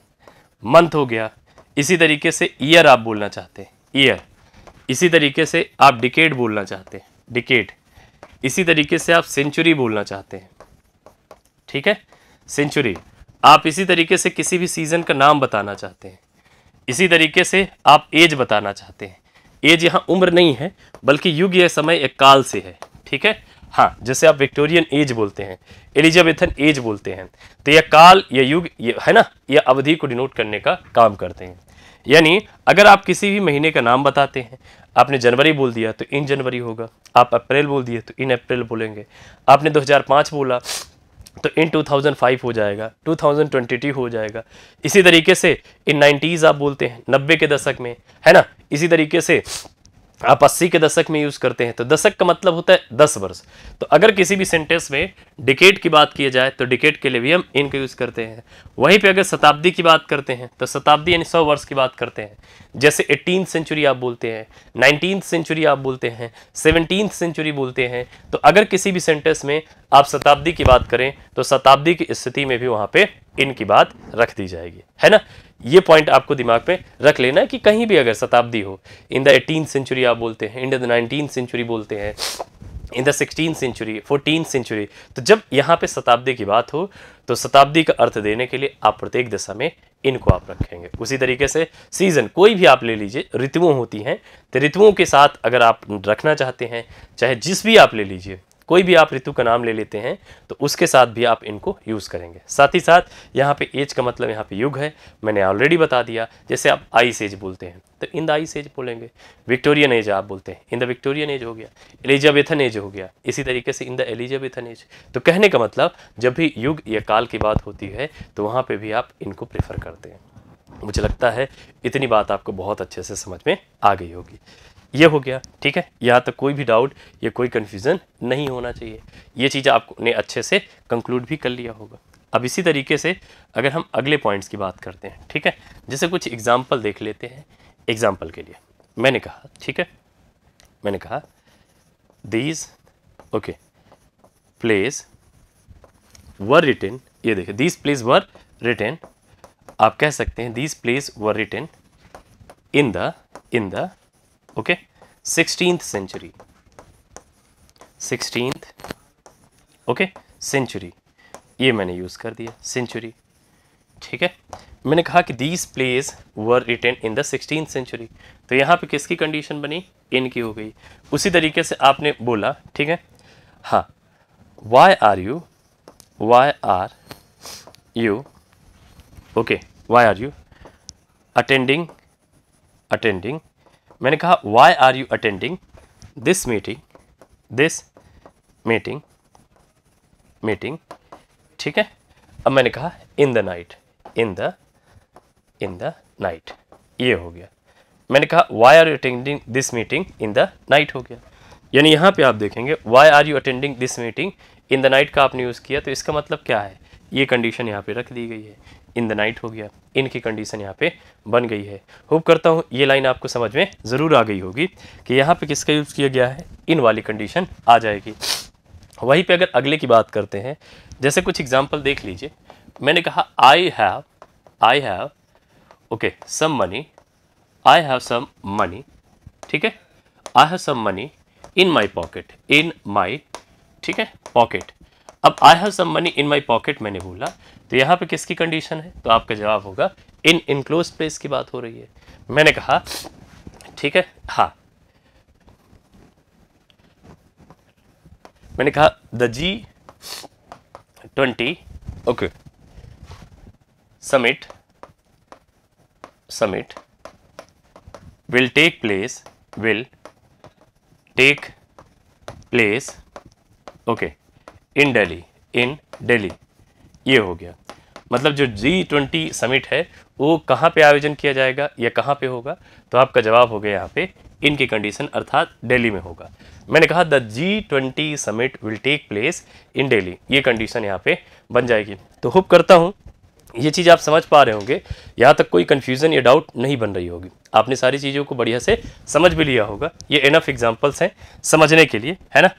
मंथ हो गया इसी तरीके से ईयर आप बोलना चाहते हैं ईयर इसी तरीके से आप डिकेड बोलना चाहते हैं डिकेड इसी तरीके से आप सेंचुरी बोलना चाहते हैं ठीक है सेंचुरी आप इसी तरीके से किसी भी सीज़न का नाम बताना चाहते हैं इसी तरीके से आप एज बताना चाहते हैं एज यहाँ उम्र नहीं है बल्कि युग यह समय एक काल से है ठीक है हाँ जैसे आप विक्टोरियन एज बोलते हैं एलिजाबेथन एज बोलते हैं तो यह काल या युग ये है ना यह अवधि को डिनोट करने का काम करते हैं यानी अगर आप किसी भी महीने का नाम बताते हैं आपने जनवरी बोल दिया तो इन जनवरी होगा आप अप्रैल बोल दिए तो इन अप्रैल बोलेंगे आपने 2005 बोला तो इन 2005 हो जाएगा 2022 हो जाएगा इसी तरीके से इन नाइन्टीज़ आप बोलते हैं नब्बे के दशक में है ना इसी तरीके से आप अस्सी के दशक में यूज करते हैं तो दशक का मतलब होता है दस वर्ष तो अगर किसी भी सेंटेंस में डिकेट की बात की जाए तो डिकेट के लिए भी हम इनका यूज करते हैं वहीं पे अगर शताब्दी की बात करते हैं तो शताब्दी यानी सौ वर्ष की बात करते हैं जैसे एटीन सेंचुरी आप बोलते हैं नाइनटीन सेंचुरी आप बोलते हैं सेवनटीन सेंचुरी बोलते हैं तो अगर किसी भी सेंटेंस में आप शताब्दी की बात करें तो शताब्दी की स्थिति में भी वहां पे इन की बात रख दी जाएगी है ना ये पॉइंट आपको दिमाग में रख लेना है कि कहीं भी अगर शताब्दी हो इन द एटीन सेंचुरी आप बोलते हैं इन द नाइनटीन सेंचुरी बोलते हैं in the sixteen century fourteen century तो जब यहाँ पे शताब्दी की बात हो तो शताब्दी का अर्थ देने के लिए आप प्रत्येक दशा में इनको आप रखेंगे उसी तरीके से सीज़न कोई भी आप ले लीजिए ऋतुओं होती हैं तो ऋतुओं के साथ अगर आप रखना चाहते हैं चाहे जिस भी आप ले लीजिए कोई भी आप ऋतु का नाम ले लेते हैं तो उसके साथ भी आप इनको यूज़ करेंगे साथ ही साथ यहाँ पे एज का मतलब यहाँ पे युग है मैंने ऑलरेडी बता दिया जैसे आप आइस एज बोलते हैं तो इन द आइस एज बोलेंगे विक्टोरियन एज आप बोलते हैं इन द विक्टोरियन एज हो गया एलिजाबेथन एज हो गया इसी तरीके से इन द एलिजाबेथन एज तो कहने का मतलब जब भी युग या काल की बात होती है तो वहाँ पर भी आप इनको प्रेफर करते हैं मुझे लगता है इतनी बात आपको बहुत अच्छे से समझ में आ गई होगी ये हो गया ठीक है यहाँ तक कोई भी डाउट या कोई कन्फ्यूज़न नहीं होना चाहिए ये चीज़ आपने अच्छे से कंक्लूड भी कर लिया होगा अब इसी तरीके से अगर हम अगले पॉइंट्स की बात करते हैं ठीक है जैसे कुछ एग्ज़ाम्पल देख लेते हैं एग्ज़ाम्पल के लिए मैंने कहा ठीक है मैंने कहा these okay place were written ये देखिए दीज प्लेस वर रिटेन आप कह सकते हैं these place were written in the in the okay sixteen century sixteen okay century ये मैंने यूज़ कर दिया सेंचुरी ठीक है मैंने कहा कि these place were written in the sixteen century तो यहाँ पे किसकी कंडीशन बनी इनकी हो गई उसी तरीके से आपने बोला ठीक है हाँ why are you why are you okay why are you attending attending मैंने कहा why are you attending this meeting this meeting meeting ठीक है अब मैंने कहा in the night in the in the night ये हो गया मैंने कहा why are you attending this meeting in the night हो गया यानी यहाँ पे आप देखेंगे why are you attending this meeting in the night का आपने यूज़ किया तो इसका मतलब क्या है ये कंडीशन यहाँ पे रख दी गई है इन द नाइट हो गया इनकी कंडीशन यहाँ पे बन गई है होप करता हूँ ये लाइन आपको समझ में ज़रूर आ गई होगी कि यहाँ पे किसका यूज़ किया गया है इन वाली कंडीशन आ जाएगी वहीं पे अगर अगले की बात करते हैं जैसे कुछ एग्जाम्पल देख लीजिए मैंने कहा I have I have okay some money I have some money ठीक है I have some money in my pocket in my ठीक है पॉकेट अब I have some money in my pocket मैंने बोला तो यहाँ पे किसकी कंडीशन है तो आपका जवाब होगा इन इनक्लोज प्लेस की बात हो रही है मैंने कहा ठीक है हा मैंने कहा the G twenty okay summit summit will take place will take place okay in Delhi in Delhi ये हो गया मतलब जो जी ट्वेंटी समिट है वो कहाँ पे आयोजन किया जाएगा या कहाँ पे होगा तो आपका जवाब हो गया यहाँ पे इनकी कंडीशन अर्थात दिल्ली में होगा मैंने कहा the G twenty summit will take place in Delhi ये कंडीशन यहाँ पे बन जाएगी तो होप करता हूँ ये चीज़ आप समझ पा रहे होंगे यहाँ तक कोई कन्फ्यूज़न या डाउट नहीं बन रही होगी आपने सारी चीज़ों को बढ़िया से समझ भी लिया होगा ये इनफ एग्जाम्पल्स हैं समझने के लिए है ना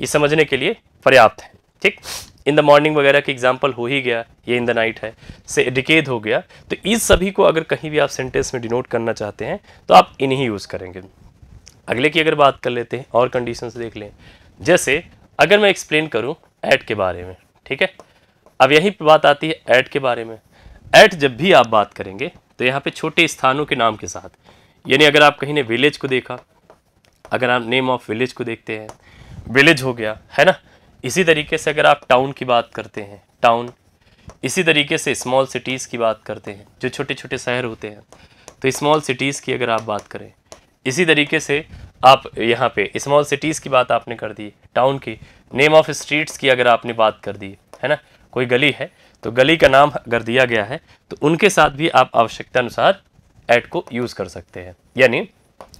ये समझने के लिए पर्याप्त हैं ठीक इन द मॉर्निंग वगैरह की एग्जाम्पल हो ही गया ये इन द नाइट है से डिकेद हो गया तो इस सभी को अगर कहीं भी आप सेंटेंस में डिनोट करना चाहते हैं तो आप इन्हीं यूज़ करेंगे अगले की अगर बात कर लेते हैं और कंडीशंस देख लें जैसे अगर मैं एक्सप्लेन करूँ ऐट के बारे में ठीक है अब यहीं पर बात आती है ऐट के बारे में ऐट जब भी आप बात करेंगे तो यहाँ पे छोटे स्थानों के नाम के साथ यानी अगर आप कहीं ने विलेज को देखा अगर आप नेम ऑफ विलेज को देखते हैं विलेज हो गया है ना इसी तरीके से अगर आप टाउन की बात करते हैं टाउन इसी तरीके से स्मॉल सिटीज़ की बात करते हैं जो छोटे छोटे शहर होते हैं तो स्मॉल सिटीज़ की अगर आप बात करें इसी तरीके से आप यहाँ पे स्मॉल सिटीज़ की बात आपने कर दी टाउन की नेम ऑफ स्ट्रीट्स की अगर आपने बात कर दी है ना कोई गली है तो गली का नाम अगर दिया गया है तो उनके साथ भी आप आवश्यकता अनुसार ऐड को यूज़ कर सकते हैं यानी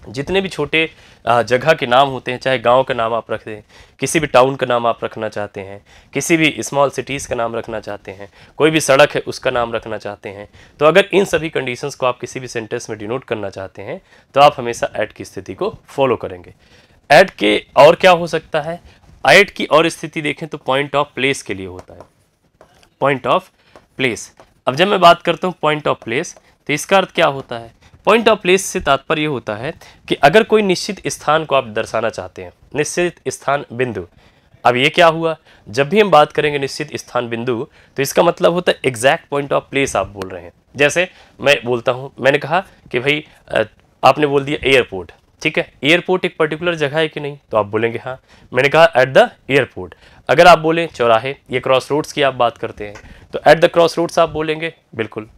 जितने भी छोटे जगह के नाम होते हैं चाहे गांव का नाम आप रख दें किसी भी टाउन का नाम आप रखना चाहते हैं किसी भी स्मॉल सिटीज़ का नाम रखना चाहते हैं कोई भी सड़क है उसका नाम रखना चाहते हैं तो अगर इन सभी कंडीशंस को आप किसी भी सेंटेंस में डिनोट करना चाहते हैं तो आप हमेशा ऐड की स्थिति को फॉलो करेंगे ऐड के और क्या हो सकता है ऐड की और स्थिति देखें तो पॉइंट ऑफ प्लेस के लिए होता है पॉइंट ऑफ प्लेस अब जब मैं बात करता हूँ पॉइंट ऑफ प्लेस तो इसका अर्थ क्या होता है पॉइंट ऑफ प्लेस से तात्पर्य होता है कि अगर कोई निश्चित स्थान को आप दर्शाना चाहते हैं निश्चित स्थान बिंदु अब ये क्या हुआ जब भी हम बात करेंगे निश्चित स्थान बिंदु तो इसका मतलब होता है एग्जैक्ट पॉइंट ऑफ प्लेस आप बोल रहे हैं जैसे मैं बोलता हूँ मैंने कहा कि भाई आपने बोल दिया एयरपोर्ट ठीक है एयरपोर्ट एक पर्टिकुलर जगह है कि नहीं तो आप बोलेंगे हाँ मैंने कहा एट द एयरपोर्ट अगर आप बोलें चौराहे ये क्रॉस रोड्स की आप बात करते हैं तो एट द क्रॉस रोड्स आप बोलेंगे बिल्कुल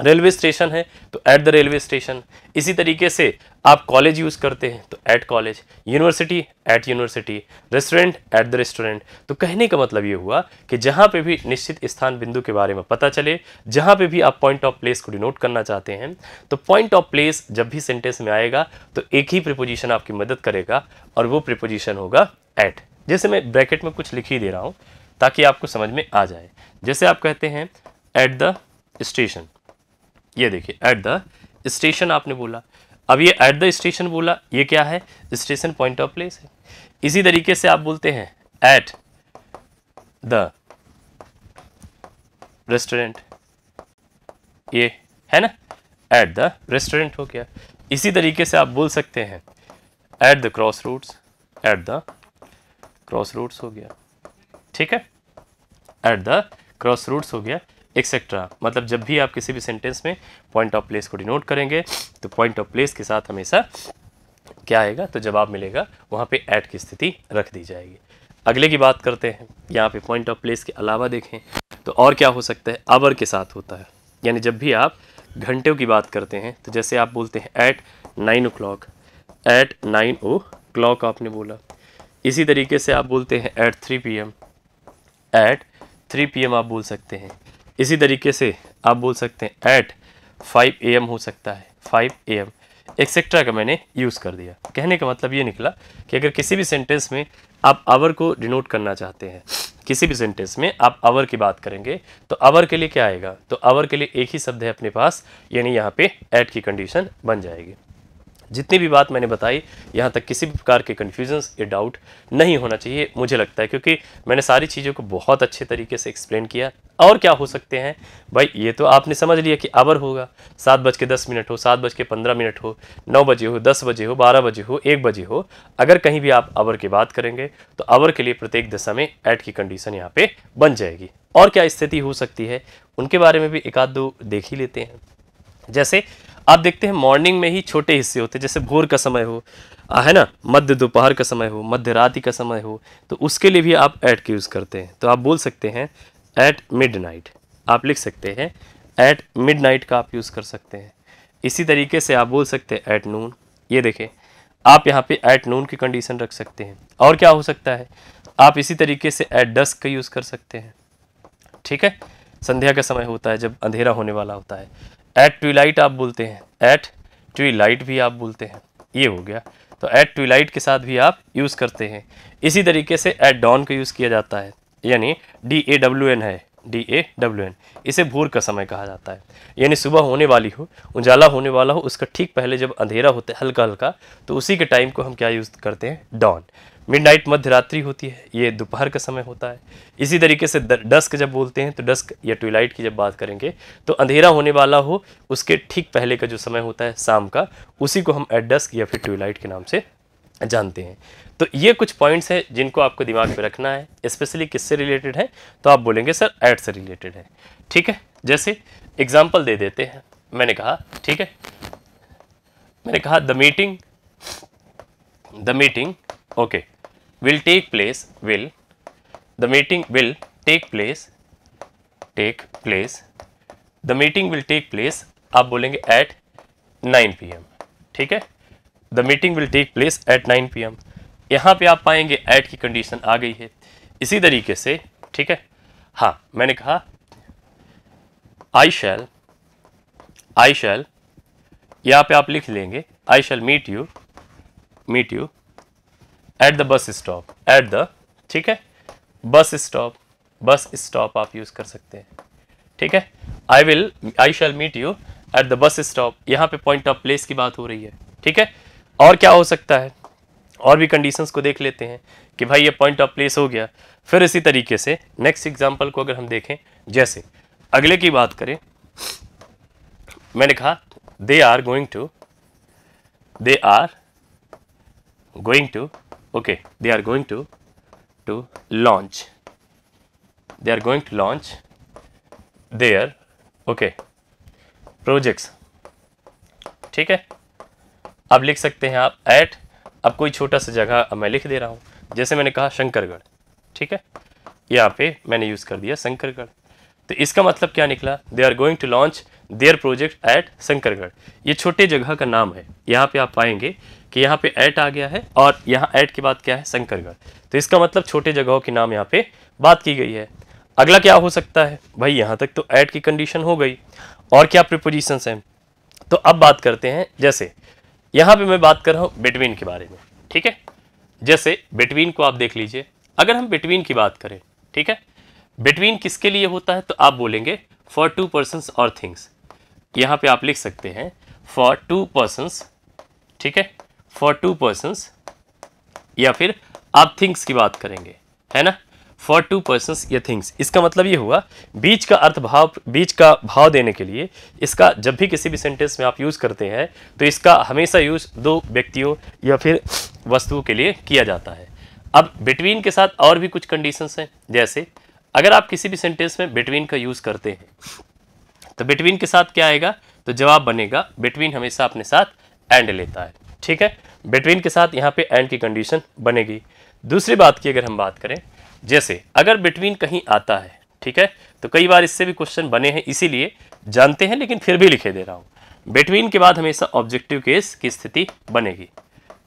रेलवे स्टेशन है तो ऐट द रेलवे स्टेशन इसी तरीके से आप कॉलेज यूज़ करते हैं तो at college university at university restaurant at the restaurant तो कहने का मतलब ये हुआ कि जहाँ पे भी निश्चित स्थान बिंदु के बारे में पता चले जहाँ पे भी आप पॉइंट ऑफ प्लेस को डिनोट करना चाहते हैं तो पॉइंट ऑफ प्लेस जब भी सेंटेंस में आएगा तो एक ही प्रिपोजिशन आपकी मदद करेगा और वो प्रिपोजिशन होगा ऐट जैसे मैं ब्रैकेट में कुछ लिख ही दे रहा हूँ ताकि आपको समझ में आ जाए जैसे आप कहते हैं ऐट द स्टेशन ये देखिए एट द स्टेशन आपने बोला अब ये एट द स्टेशन बोला ये क्या है स्टेशन पॉइंट ऑफ प्लेस है इसी तरीके से आप बोलते हैं एट द रेस्टोरेंट ये है ना एट द रेस्टोरेंट हो गया इसी तरीके से आप बोल सकते हैं at the cross roads at the cross roads हो गया ठीक है एट द क्रॉस रोड्स हो गया एक्सेट्रा मतलब जब भी आप किसी भी सेंटेंस में पॉइंट ऑफ प्लेस को डिनोट करेंगे तो पॉइंट ऑफ प्लेस के साथ हमेशा क्या आएगा तो जवाब मिलेगा वहाँ पे ऐट की स्थिति रख दी जाएगी अगले की बात करते हैं यहाँ पे पॉइंट ऑफ प्लेस के अलावा देखें तो और क्या हो सकता है आवर के साथ होता है यानी जब भी आप घंटों की बात करते हैं तो जैसे आप बोलते हैं at nine o'clock at nine o'clock आपने बोला इसी तरीके से आप बोलते हैं at three P M at three P M आप बोल सकते हैं इसी तरीके से आप बोल सकते हैं एट फाइव ए एम हो सकता है फाइव ए एम एक्सेट्रा का मैंने यूज़ कर दिया कहने का मतलब ये निकला कि अगर किसी भी सेंटेंस में आप आवर को डिनोट करना चाहते हैं किसी भी सेंटेंस में आप आवर की बात करेंगे तो आवर के लिए क्या आएगा तो आवर के लिए एक ही शब्द है अपने पास यानी यहाँ पे ऐट की कंडीशन बन जाएगी जितनी भी बात मैंने बताई यहाँ तक किसी भी प्रकार के कन्फ्यूजन्स या डाउट नहीं होना चाहिए मुझे लगता है क्योंकि मैंने सारी चीज़ों को बहुत अच्छे तरीके से एक्सप्लेन किया और क्या हो सकते हैं भाई ये तो आपने समझ लिया कि आवर होगा सात बज के दस मिनट हो सात बज के पंद्रह मिनट हो नौ बजे हो दस बजे हो बारह बजे हो एक बजे हो अगर कहीं भी आप आवर की बात करेंगे तो आवर के लिए प्रत्येक दशा में ऐट की कंडीशन यहाँ पे बन जाएगी और क्या स्थिति हो सकती है उनके बारे में भी एक आध दो देख ही लेते हैं जैसे आप देखते हैं मॉर्निंग में ही छोटे हिस्से होते हैं जैसे भोर का समय हो है ना मध्य दोपहर का समय हो मध्य रात्रि का समय हो तो उसके लिए भी आप ऐट का यूज़ करते हैं तो आप बोल सकते हैं ऐट मिड नाइट आप लिख सकते हैं ऐट मिड नाइट का आप यूज़ कर सकते हैं इसी तरीके से आप बोल सकते हैं ऐट नून ये देखें आप यहाँ पे ऐट नून की कंडीशन रख सकते हैं और क्या हो सकता है आप इसी तरीके से एट डस्क का यूज़ कर सकते हैं ठीक है संध्या का समय होता है जब अंधेरा होने वाला होता है एट ट्विलाइट आप बोलते हैं एट ट्विलाइट भी आप बोलते हैं ये हो गया तो एट ट्विलाइट के साथ भी आप यूज़ करते हैं इसी तरीके से एट डॉन का यूज़ किया जाता है यानी डी ए डब्ल्यू एन है डी ए डब्ल्यू एन इसे भोर का समय कहा जाता है यानी सुबह होने वाली हो उजाला होने वाला हो उसका ठीक पहले जब अंधेरा होता है हल्का हल्का तो उसी के टाइम को हम क्या यूज़ करते हैं डॉन मिडनाइट रात्रि होती है ये दोपहर का समय होता है इसी तरीके से डस्क जब बोलते हैं तो डस्क या ट्विलाइट की जब बात करेंगे तो अंधेरा होने वाला हो उसके ठीक पहले का जो समय होता है शाम का उसी को हम एट डस्क या फिर ट्विलाइट के नाम से जानते हैं तो ये कुछ पॉइंट्स हैं जिनको आपको दिमाग में रखना है स्पेशली किससे रिलेटेड है तो आप बोलेंगे सर एड से रिलेटेड है ठीक है जैसे एग्जाम्पल दे देते हैं मैंने कहा ठीक है मैंने कहा the meeting the meeting okay will take place will the meeting will take place take place the meeting will take place आप बोलेंगे at 9 पी ठीक है the meeting will take place at 9 P M यहाँ पर आप पाएंगे eight की condition आ गई है इसी तरीके से ठीक है हाँ मैंने कहा आई शैल आई शैल यहाँ पे आप लिख लेंगे I shall meet you meet you at the bus stop at the ठीक है बस स्टॉप बस स्टॉप आप यूज़ कर सकते हैं ठीक है I will I shall meet you at the bus stop यहाँ पे पॉइंट ऑफ प्लेस की बात हो रही है ठीक है और क्या हो सकता है और भी कंडीशंस को देख लेते हैं कि भाई ये पॉइंट ऑफ प्लेस हो गया फिर इसी तरीके से नेक्स्ट एग्जाम्पल को अगर हम देखें जैसे अगले की बात करें मैंने कहा they are going to they are going to okay they are going to to launch they are going to launch their okay projects ठीक है अब लिख सकते हैं आप एट अब कोई छोटा सा जगह अब मैं लिख दे रहा हूँ जैसे मैंने कहा शंकरगढ़ ठीक है यहाँ पे मैंने यूज़ कर दिया शंकरगढ़ तो इसका मतलब क्या निकला they are going to launch their project at Shankargarh ये छोटे जगह का नाम है यहाँ पे आप पाएंगे कि यहाँ पे ऐट आ गया है और यहाँ एट के बाद क्या है शंकरगढ़ तो इसका मतलब छोटे जगहों के नाम यहाँ पे बात की गई है अगला क्या हो सकता है भाई यहाँ तक तो ऐट की कंडीशन हो गई और क्या प्रिपोजिशन हैं तो अब बात करते हैं जैसे यहाँ पे मैं बात कर रहा हूँ बिटवीन के बारे में ठीक है जैसे बिटवीन को आप देख लीजिए अगर हम बिटवीन की बात करें ठीक है बिटवीन किसके लिए होता है तो आप बोलेंगे फॉर टू पर्सन और थिंग्स यहाँ पे आप लिख सकते हैं फॉर टू पर्सन्स ठीक है फॉर टू पर्सन्स या फिर आप थिंग्स की बात करेंगे है ना फॉर टू पर्सनस या थिंग्स इसका मतलब ये हुआ बीच का अर्थ भाव बीच का भाव देने के लिए इसका जब भी किसी भी सेंटेंस में आप यूज़ करते हैं तो इसका हमेशा यूज़ दो व्यक्तियों या फिर वस्तुओं के लिए किया जाता है अब बिटवीन के साथ और भी कुछ कंडीशंस हैं जैसे अगर आप किसी भी सेंटेंस में बिटवीन का यूज़ करते हैं तो बिटवीन के साथ क्या आएगा तो जवाब बनेगा बिटवीन हमेशा अपने साथ एंड लेता है ठीक है बिटवीन के साथ यहाँ पे एंड की कंडीशन बनेगी दूसरी बात की अगर हम बात करें जैसे अगर बिटवीन कहीं आता है ठीक है तो कई बार इससे भी क्वेश्चन बने हैं इसीलिए जानते हैं लेकिन फिर भी लिखे दे रहा हूँ बिटवीन के बाद हमेशा ऑब्जेक्टिव केस की स्थिति बनेगी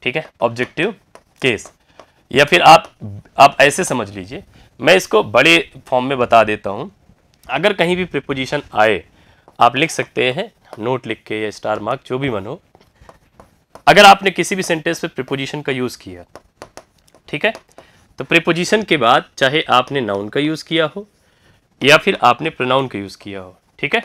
ठीक है ऑब्जेक्टिव केस या फिर आप आप ऐसे समझ लीजिए मैं इसको बड़े फॉर्म में बता देता हूँ अगर कहीं भी प्रिपोजिशन आए आप लिख सकते हैं नोट लिख के या स्टार मार्क जो भी मन हो अगर आपने किसी भी सेंटेंस पर प्रिपोजिशन का यूज़ किया ठीक है तो प्रिपोजिशन के बाद चाहे आपने नाउन का यूज़ किया हो या फिर आपने प्रोनाउन का यूज़ किया हो ठीक है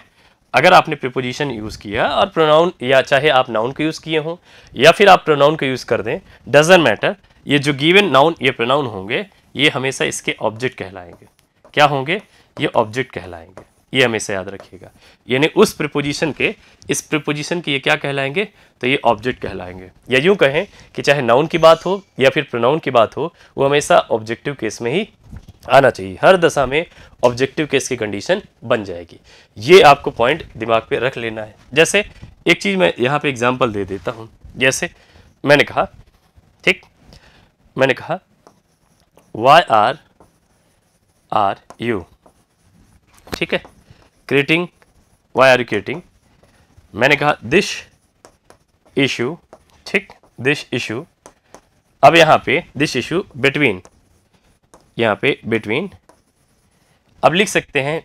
अगर आपने प्रिपोजिशन यूज़ किया और प्रोनाउन या चाहे आप नाउन का यूज़ किए हों या फिर आप प्रोनाउन का यूज़ कर दें डजन मैटर ये जो गिवन नाउन या प्रोनाउन होंगे ये हमेशा इसके ऑब्जेक्ट कहलाएंगे क्या होंगे ये ऑब्जेक्ट कहलाएंगे ये हमेशा याद रखिएगा यानी उस प्रिपोजिशन के इस प्रिपोजिशन के ये क्या कहलाएंगे तो ये ऑब्जेक्ट कहलाएंगे या यूं कहें कि चाहे नाउन की बात हो या फिर प्रोनाउन की बात हो वो हमेशा ऑब्जेक्टिव केस में ही आना चाहिए हर दशा में ऑब्जेक्टिव केस की कंडीशन बन जाएगी ये आपको पॉइंट दिमाग पे रख लेना है जैसे एक चीज़ मैं यहाँ पे एग्जांपल दे देता हूँ जैसे मैंने कहा ठीक मैंने कहा वाई आर आर यू ठीक है creating why are you creating मैंने कहा दिस इशू ठीक दिस इशू अब यहाँ पे दिस इशू बिटवीन यहाँ पे बिटवीन अब लिख सकते हैं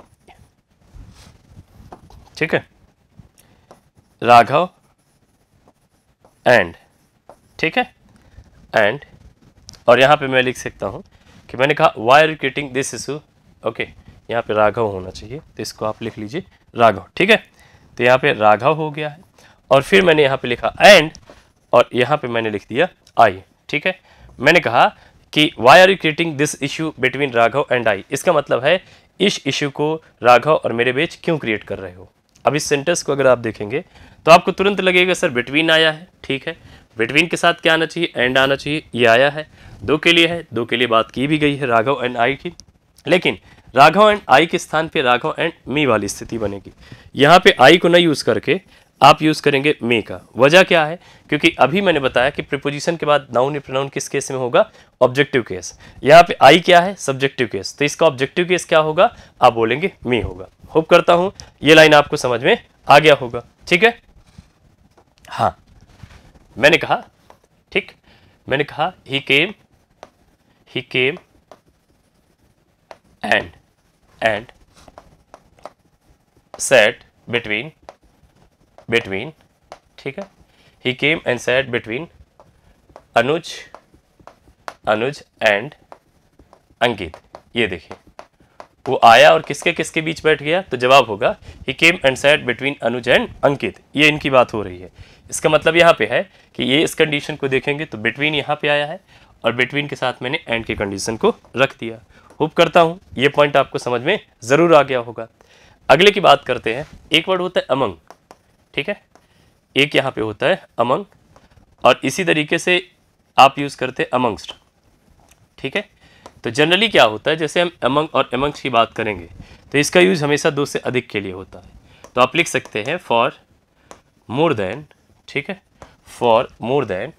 ठीक है राघव एंड ठीक है एंड और यहाँ पे मैं लिख सकता हूँ कि मैंने कहा why are you creating this issue okay यहाँ पे राघव होना चाहिए तो इसको आप लिख लीजिए राघव ठीक है तो यहाँ पे राघव हो गया है और फिर मैंने यहाँ पे लिखा एंड और यहाँ पे मैंने लिख दिया आई ठीक है मैंने कहा कि why are you creating this issue between Raghav and I इसका मतलब है इस इशू को राघव और मेरे बीच क्यों क्रिएट कर रहे हो अब इस सेंटेंस को अगर आप देखेंगे तो आपको तुरंत लगेगा सर बिटवीन आया है ठीक है बिटवीन के साथ क्या आना चाहिए एंड आना चाहिए ये आया है दो के लिए है दो के लिए बात की भी गई है राघव एंड आई की लेकिन राघव एंड आई के स्थान पे राघव एंड मी वाली स्थिति बनेगी यहाँ पे आई को ना यूज़ करके आप यूज़ करेंगे मे का वजह क्या है क्योंकि अभी मैंने बताया कि प्रिपोजिशन के बाद नाउन या प्रोनाउन किस केस में होगा ऑब्जेक्टिव केस यहाँ पे आई क्या है सब्जेक्टिव केस तो इसका ऑब्जेक्टिव केस क्या होगा आप बोलेंगे मी होगा होप करता हूं ये लाइन आपको समझ में आ गया होगा ठीक है हाँ मैंने कहा ठीक मैंने कहा ही केम ही केम and and said between between ठीक है he came and said between Anuj Anuj and अंकित ये देखिए वो आया और किसके किसके बीच बैठ गया तो जवाब होगा he came and sat between Anuj and Ankit ये इनकी बात हो रही है इसका मतलब यहाँ पे है कि ये इस कंडीशन को देखेंगे तो बिटवीन यहाँ पे आया है और बिटवीन के साथ मैंने एंड के कंडीशन को रख दिया होप करता हूँ ये पॉइंट आपको समझ में ज़रूर आ गया होगा अगले की बात करते हैं एक वर्ड होता है अमंग ठीक है एक यहाँ पे होता है अमंग और इसी तरीके से आप यूज़ करते हैं अमंगस्ट ठीक है तो जनरली क्या होता है जैसे हम अमंग और अमंग्स की बात करेंगे तो इसका यूज़ हमेशा दो से अधिक के लिए होता है तो आप लिख सकते हैं फॉर मोर देन ठीक है फॉर मोर देन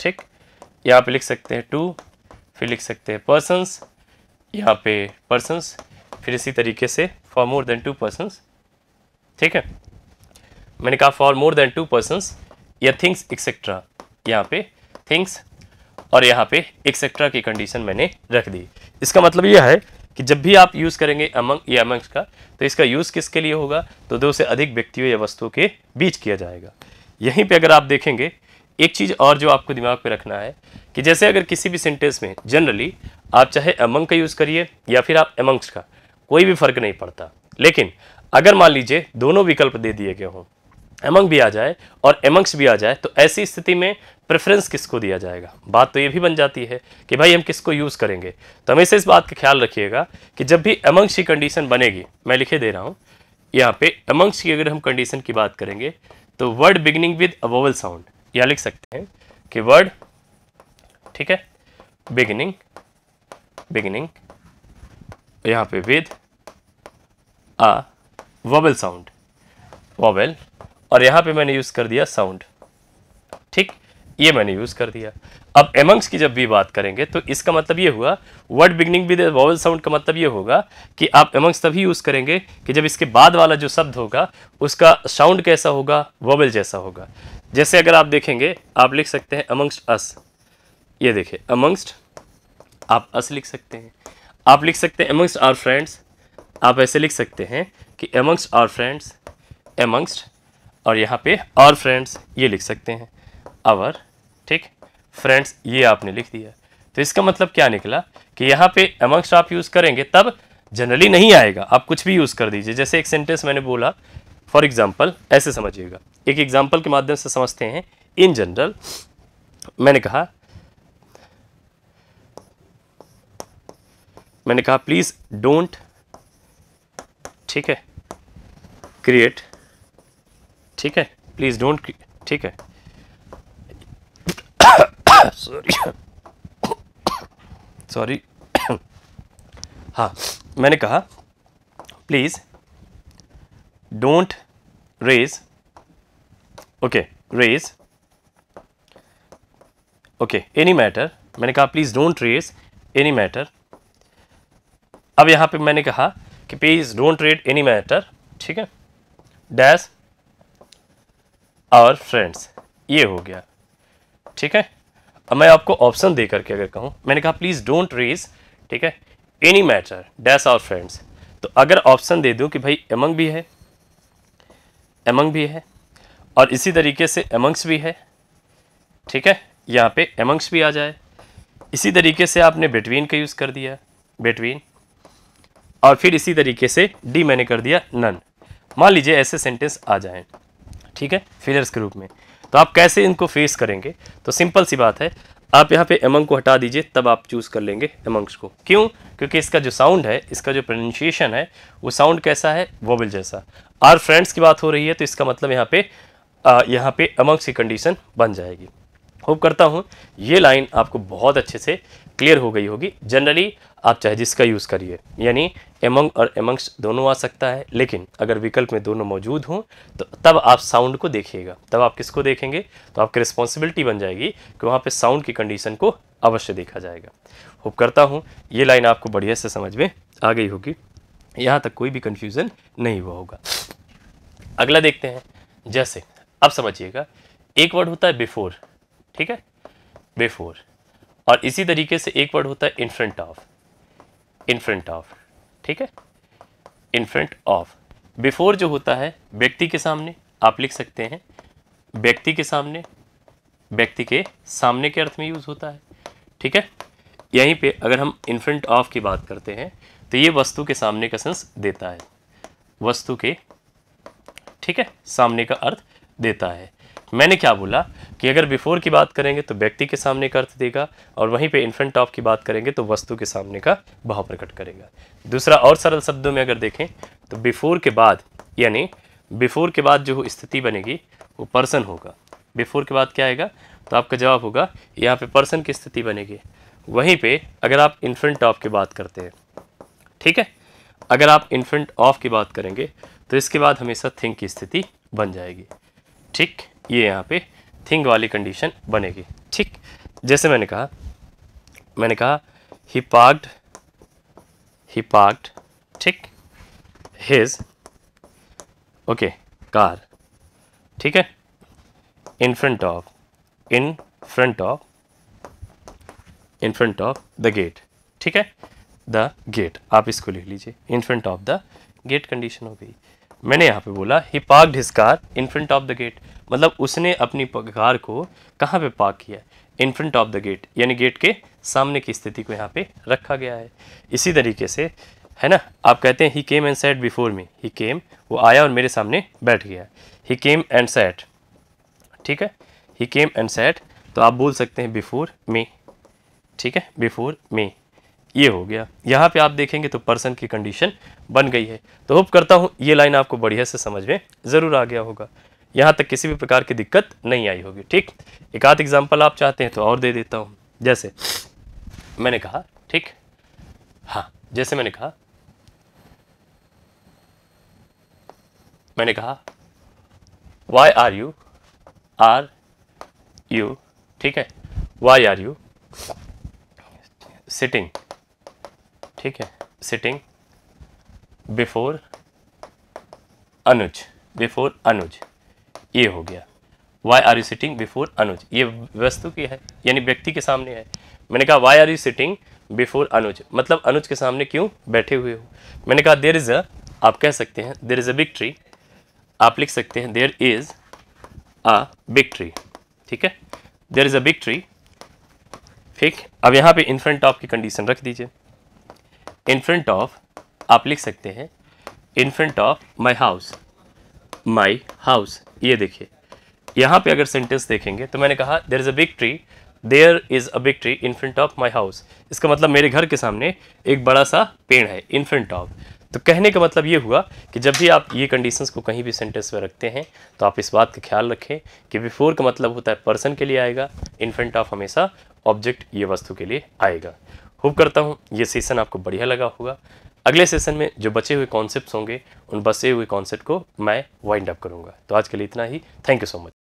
ठीक यहाँ पे लिख सकते हैं टू फिर लिख सकते हैं पर्सनस यहाँ पे पर्सनस फिर इसी तरीके से for more than two persons ठीक है मैंने कहा for more than two persons या थिंग्स एक्सेट्रा यहाँ पे थिंग्स और यहाँ पे एक्सेट्रा की कंडीशन मैंने रख दी इसका मतलब यह है कि जब भी आप यूज़ करेंगे अमंग या अमंग्स का तो इसका यूज़ किसके लिए होगा तो दो से अधिक व्यक्तियों या वस्तुओं के बीच किया जाएगा यहीं पे अगर आप देखेंगे एक चीज़ और जो आपको दिमाग पे रखना है कि जैसे अगर किसी भी सेंटेंस में जनरली आप चाहे अमंग का यूज़ करिए या फिर आप एमंग्स का कोई भी फ़र्क नहीं पड़ता लेकिन अगर मान लीजिए दोनों विकल्प दे दिए गए हों एमंग भी आ जाए और एमंग्स भी आ जाए तो ऐसी स्थिति में प्रेफरेंस किसको दिया जाएगा बात तो ये भी बन जाती है कि भाई हम किसको यूज़ करेंगे तो हमेशा इस बात का ख्याल रखिएगा कि जब भी एमंग्स की कंडीशन बनेगी मैं लिखे दे रहा हूँ यहाँ पे एमंग्स की अगर हम कंडीशन की बात करेंगे तो word beginning with vowel sound या लिख सकते हैं कि वर्ड ठीक है बिगनिंग बिगिनिंग यहाँ पे with a vowel sound vowel और यहाँ पे मैंने यूज़ कर दिया साउंड ठीक ये मैंने यूज़ कर दिया अब एमंग्स की जब भी बात करेंगे तो इसका मतलब ये हुआ word beginning with vowel sound का मतलब ये होगा कि आप एमंग्स तभी यूज़ करेंगे कि जब इसके बाद वाला जो शब्द होगा उसका साउंड कैसा होगा वॉवल जैसा होगा जैसे अगर आप देखेंगे आप लिख सकते हैं अमंगस्ट अस ये देखे अमंगस्ट आप अस लिख सकते हैं आप लिख सकते हैं एमंगस्ट आर फ्रेंड्स आप ऐसे लिख सकते हैं कि एमंगस्ट आर फ्रेंड्स एमंगस्ट और यहाँ पे और फ्रेंड्स ये लिख सकते हैं आवर ठीक फ्रेंड्स ये आपने लिख दिया तो इसका मतलब क्या निकला कि यहाँ पे एमंगस्ट आप यूज़ करेंगे तब जनरली नहीं आएगा आप कुछ भी यूज़ कर दीजिए जैसे एक सेंटेंस मैंने बोला फॉर एग्जाम्पल ऐसे समझिएगा एक एग्जाम्पल के माध्यम से समझते हैं इन जनरल मैंने कहा मैंने कहा प्लीज़ डोंट ठीक है क्रिएट ठीक है प्लीज़ डोंट ठीक है सॉरी सॉरी हाँ मैंने कहा please don't raise okay raise okay any matter मैंने कहा please don't raise any matter अब यहाँ पे मैंने कहा कि please don't read any matter ठीक है डैश आवर फ्रेंड्स ये हो गया ठीक है अब मैं आपको ऑप्शन दे करके अगर कहूँ मैंने कहा प्लीज़ डोंट रीज ठीक है any matter dash our friends तो अगर ऑप्शन दे दूँ कि भाई एमंग भी है एमंग भी है और इसी तरीके से एमंग्स भी है ठीक है यहाँ पे एमंग्स भी आ जाए इसी तरीके से आपने बिटवीन का यूज़ कर दिया बिटवीन और फिर इसी तरीके से डी मैंने कर दिया नन मान लीजिए ऐसे सेंटेंस आ जाए ठीक है फिलर्स के रूप में तो आप कैसे इनको फेस करेंगे तो सिंपल सी बात है आप यहाँ पे एमंग को हटा दीजिए तब आप चूज़ कर लेंगे एमंग्स को क्यों क्योंकि इसका जो साउंड है इसका जो प्रोनाउंसिएशन है वो साउंड कैसा है वोबल जैसा आर फ्रेंड्स की बात हो रही है तो इसका मतलब यहाँ पे आ, यहाँ पे अमंग्स की कंडीशन बन जाएगी होप करता हूँ ये लाइन आपको बहुत अच्छे से क्लियर हो गई होगी जनरली आप चाहे जिसका यूज़ करिए यानी एमंग और एमंग्स दोनों आ सकता है लेकिन अगर विकल्प में दोनों मौजूद हों तो तब आप साउंड को देखिएगा तब आप किसको देखेंगे तो आपकी रिस्पॉन्सिबिलिटी बन जाएगी कि वहाँ पर साउंड की कंडीशन को अवश्य देखा जाएगा होप करता हूँ ये लाइन आपको बढ़िया से समझ में आ गई होगी यहाँ तक कोई भी कन्फ्यूज़न नहीं हुआ होगा अगला देखते हैं जैसे अब समझिएगा एक वर्ड होता है बिफोर ठीक है बिफोर और इसी तरीके से एक वर्ड होता है in front of in front of ठीक है इन फ्रंट ऑफ बिफोर जो होता है व्यक्ति के सामने आप लिख सकते हैं व्यक्ति के सामने व्यक्ति के सामने के अर्थ में यूज़ होता है ठीक है यहीं पे अगर हम इन फ्रंट ऑफ की बात करते हैं तो ये वस्तु के सामने का सेंस देता है वस्तु के ठीक है सामने का अर्थ देता है मैंने क्या बोला कि अगर बिफोर की बात करेंगे तो व्यक्ति के सामने का अर्थ देगा और वहीं पे इन फ्रंट ऑफ की बात करेंगे तो वस्तु के सामने का भाव प्रकट करेगा दूसरा और सरल शब्दों में अगर देखें तो बिफोर के बाद यानी बिफोर के बाद जो स्थिति बनेगी वो पर्सन होगा बिफोर के बाद क्या आएगा तो आपका जवाब होगा यहाँ पे पर्सन की स्थिति बनेगी वहीं पे अगर आप इन फ्रंट ऑफ की बात करते हैं ठीक है अगर आप इन फ्रंट ऑफ की बात करेंगे तो इसके बाद हमेशा थिंक की स्थिति बन जाएगी ठीक ये यहाँ पे थिंग वाली कंडीशन बनेगी ठीक जैसे मैंने कहा मैंने कहा ही पार्कड ही पार्कड ठीक हिज ओके कार ठीक है in front of in front of in front of the gate ठीक है द गेट आप इसको लिख लीजिए in front of the gate condition हो गई मैंने यहाँ पे बोला he parked his car in front of the gate मतलब उसने अपनी कार को कहाँ पे पार्क किया in front of the gate यानी गेट के सामने की स्थिति को यहाँ पे रखा गया है इसी तरीके से है ना आप कहते हैं he came and sat before me he came वो आया और मेरे सामने बैठ गया ही केम एंड सेट ठीक है ही केम एंड सेट तो आप बोल सकते हैं बिफोर मी ठीक है बिफोर मी ये हो गया यहाँ पे आप देखेंगे तो पर्सन की कंडीशन बन गई है तो होप करता हूँ ये लाइन आपको बढ़िया से समझ में ज़रूर आ गया होगा यहाँ तक किसी भी प्रकार की दिक्कत नहीं आई होगी ठीक एक आध एग्जाम्पल आप चाहते हैं तो और दे देता हूँ जैसे मैंने कहा ठीक हाँ जैसे मैंने कहा मैंने कहा why are you are you ठीक है वाई आर यू सिटिंग ठीक है sitting before Anuj before Anuj ये हो गया why are you sitting before Anuj ये वस्तु की है यानी व्यक्ति के सामने है मैंने कहा why are you sitting before Anuj मतलब अनुज के सामने क्यों बैठे हुए हो मैंने कहा देर इज़ अ आप कह सकते हैं there is a big tree आप लिख सकते हैं there is a big tree ठीक है there is a big tree ठीक अब यहाँ पे इन फ्रंट ऑफ की कंडीशन रख दीजिए इन फ्रंट ऑफ आप लिख सकते हैं in front of my house my house ये देखिए यहाँ पे अगर सेंटेंस देखेंगे तो मैंने कहा there is a big tree there is a big tree in front of my house इसका मतलब मेरे घर के सामने एक बड़ा सा पेड़ है इन फ्रंट ऑफ तो कहने का मतलब ये हुआ कि जब भी आप ये कंडीशंस को कहीं भी सेंटेंस में रखते हैं तो आप इस बात का ख्याल रखें कि बिफोर का मतलब होता है पर्सन के लिए आएगा इन फ्रंट ऑफ हमेशा ऑब्जेक्ट ये वस्तु के लिए आएगा होप करता हूँ ये सेशन आपको बढ़िया लगा होगा अगले सेशन में जो बचे हुए कॉन्सेप्ट होंगे उन बचे हुए कॉन्सेप्ट को मैं वाइंड अप करूँगा तो आज के लिए इतना ही थैंक यू सो मच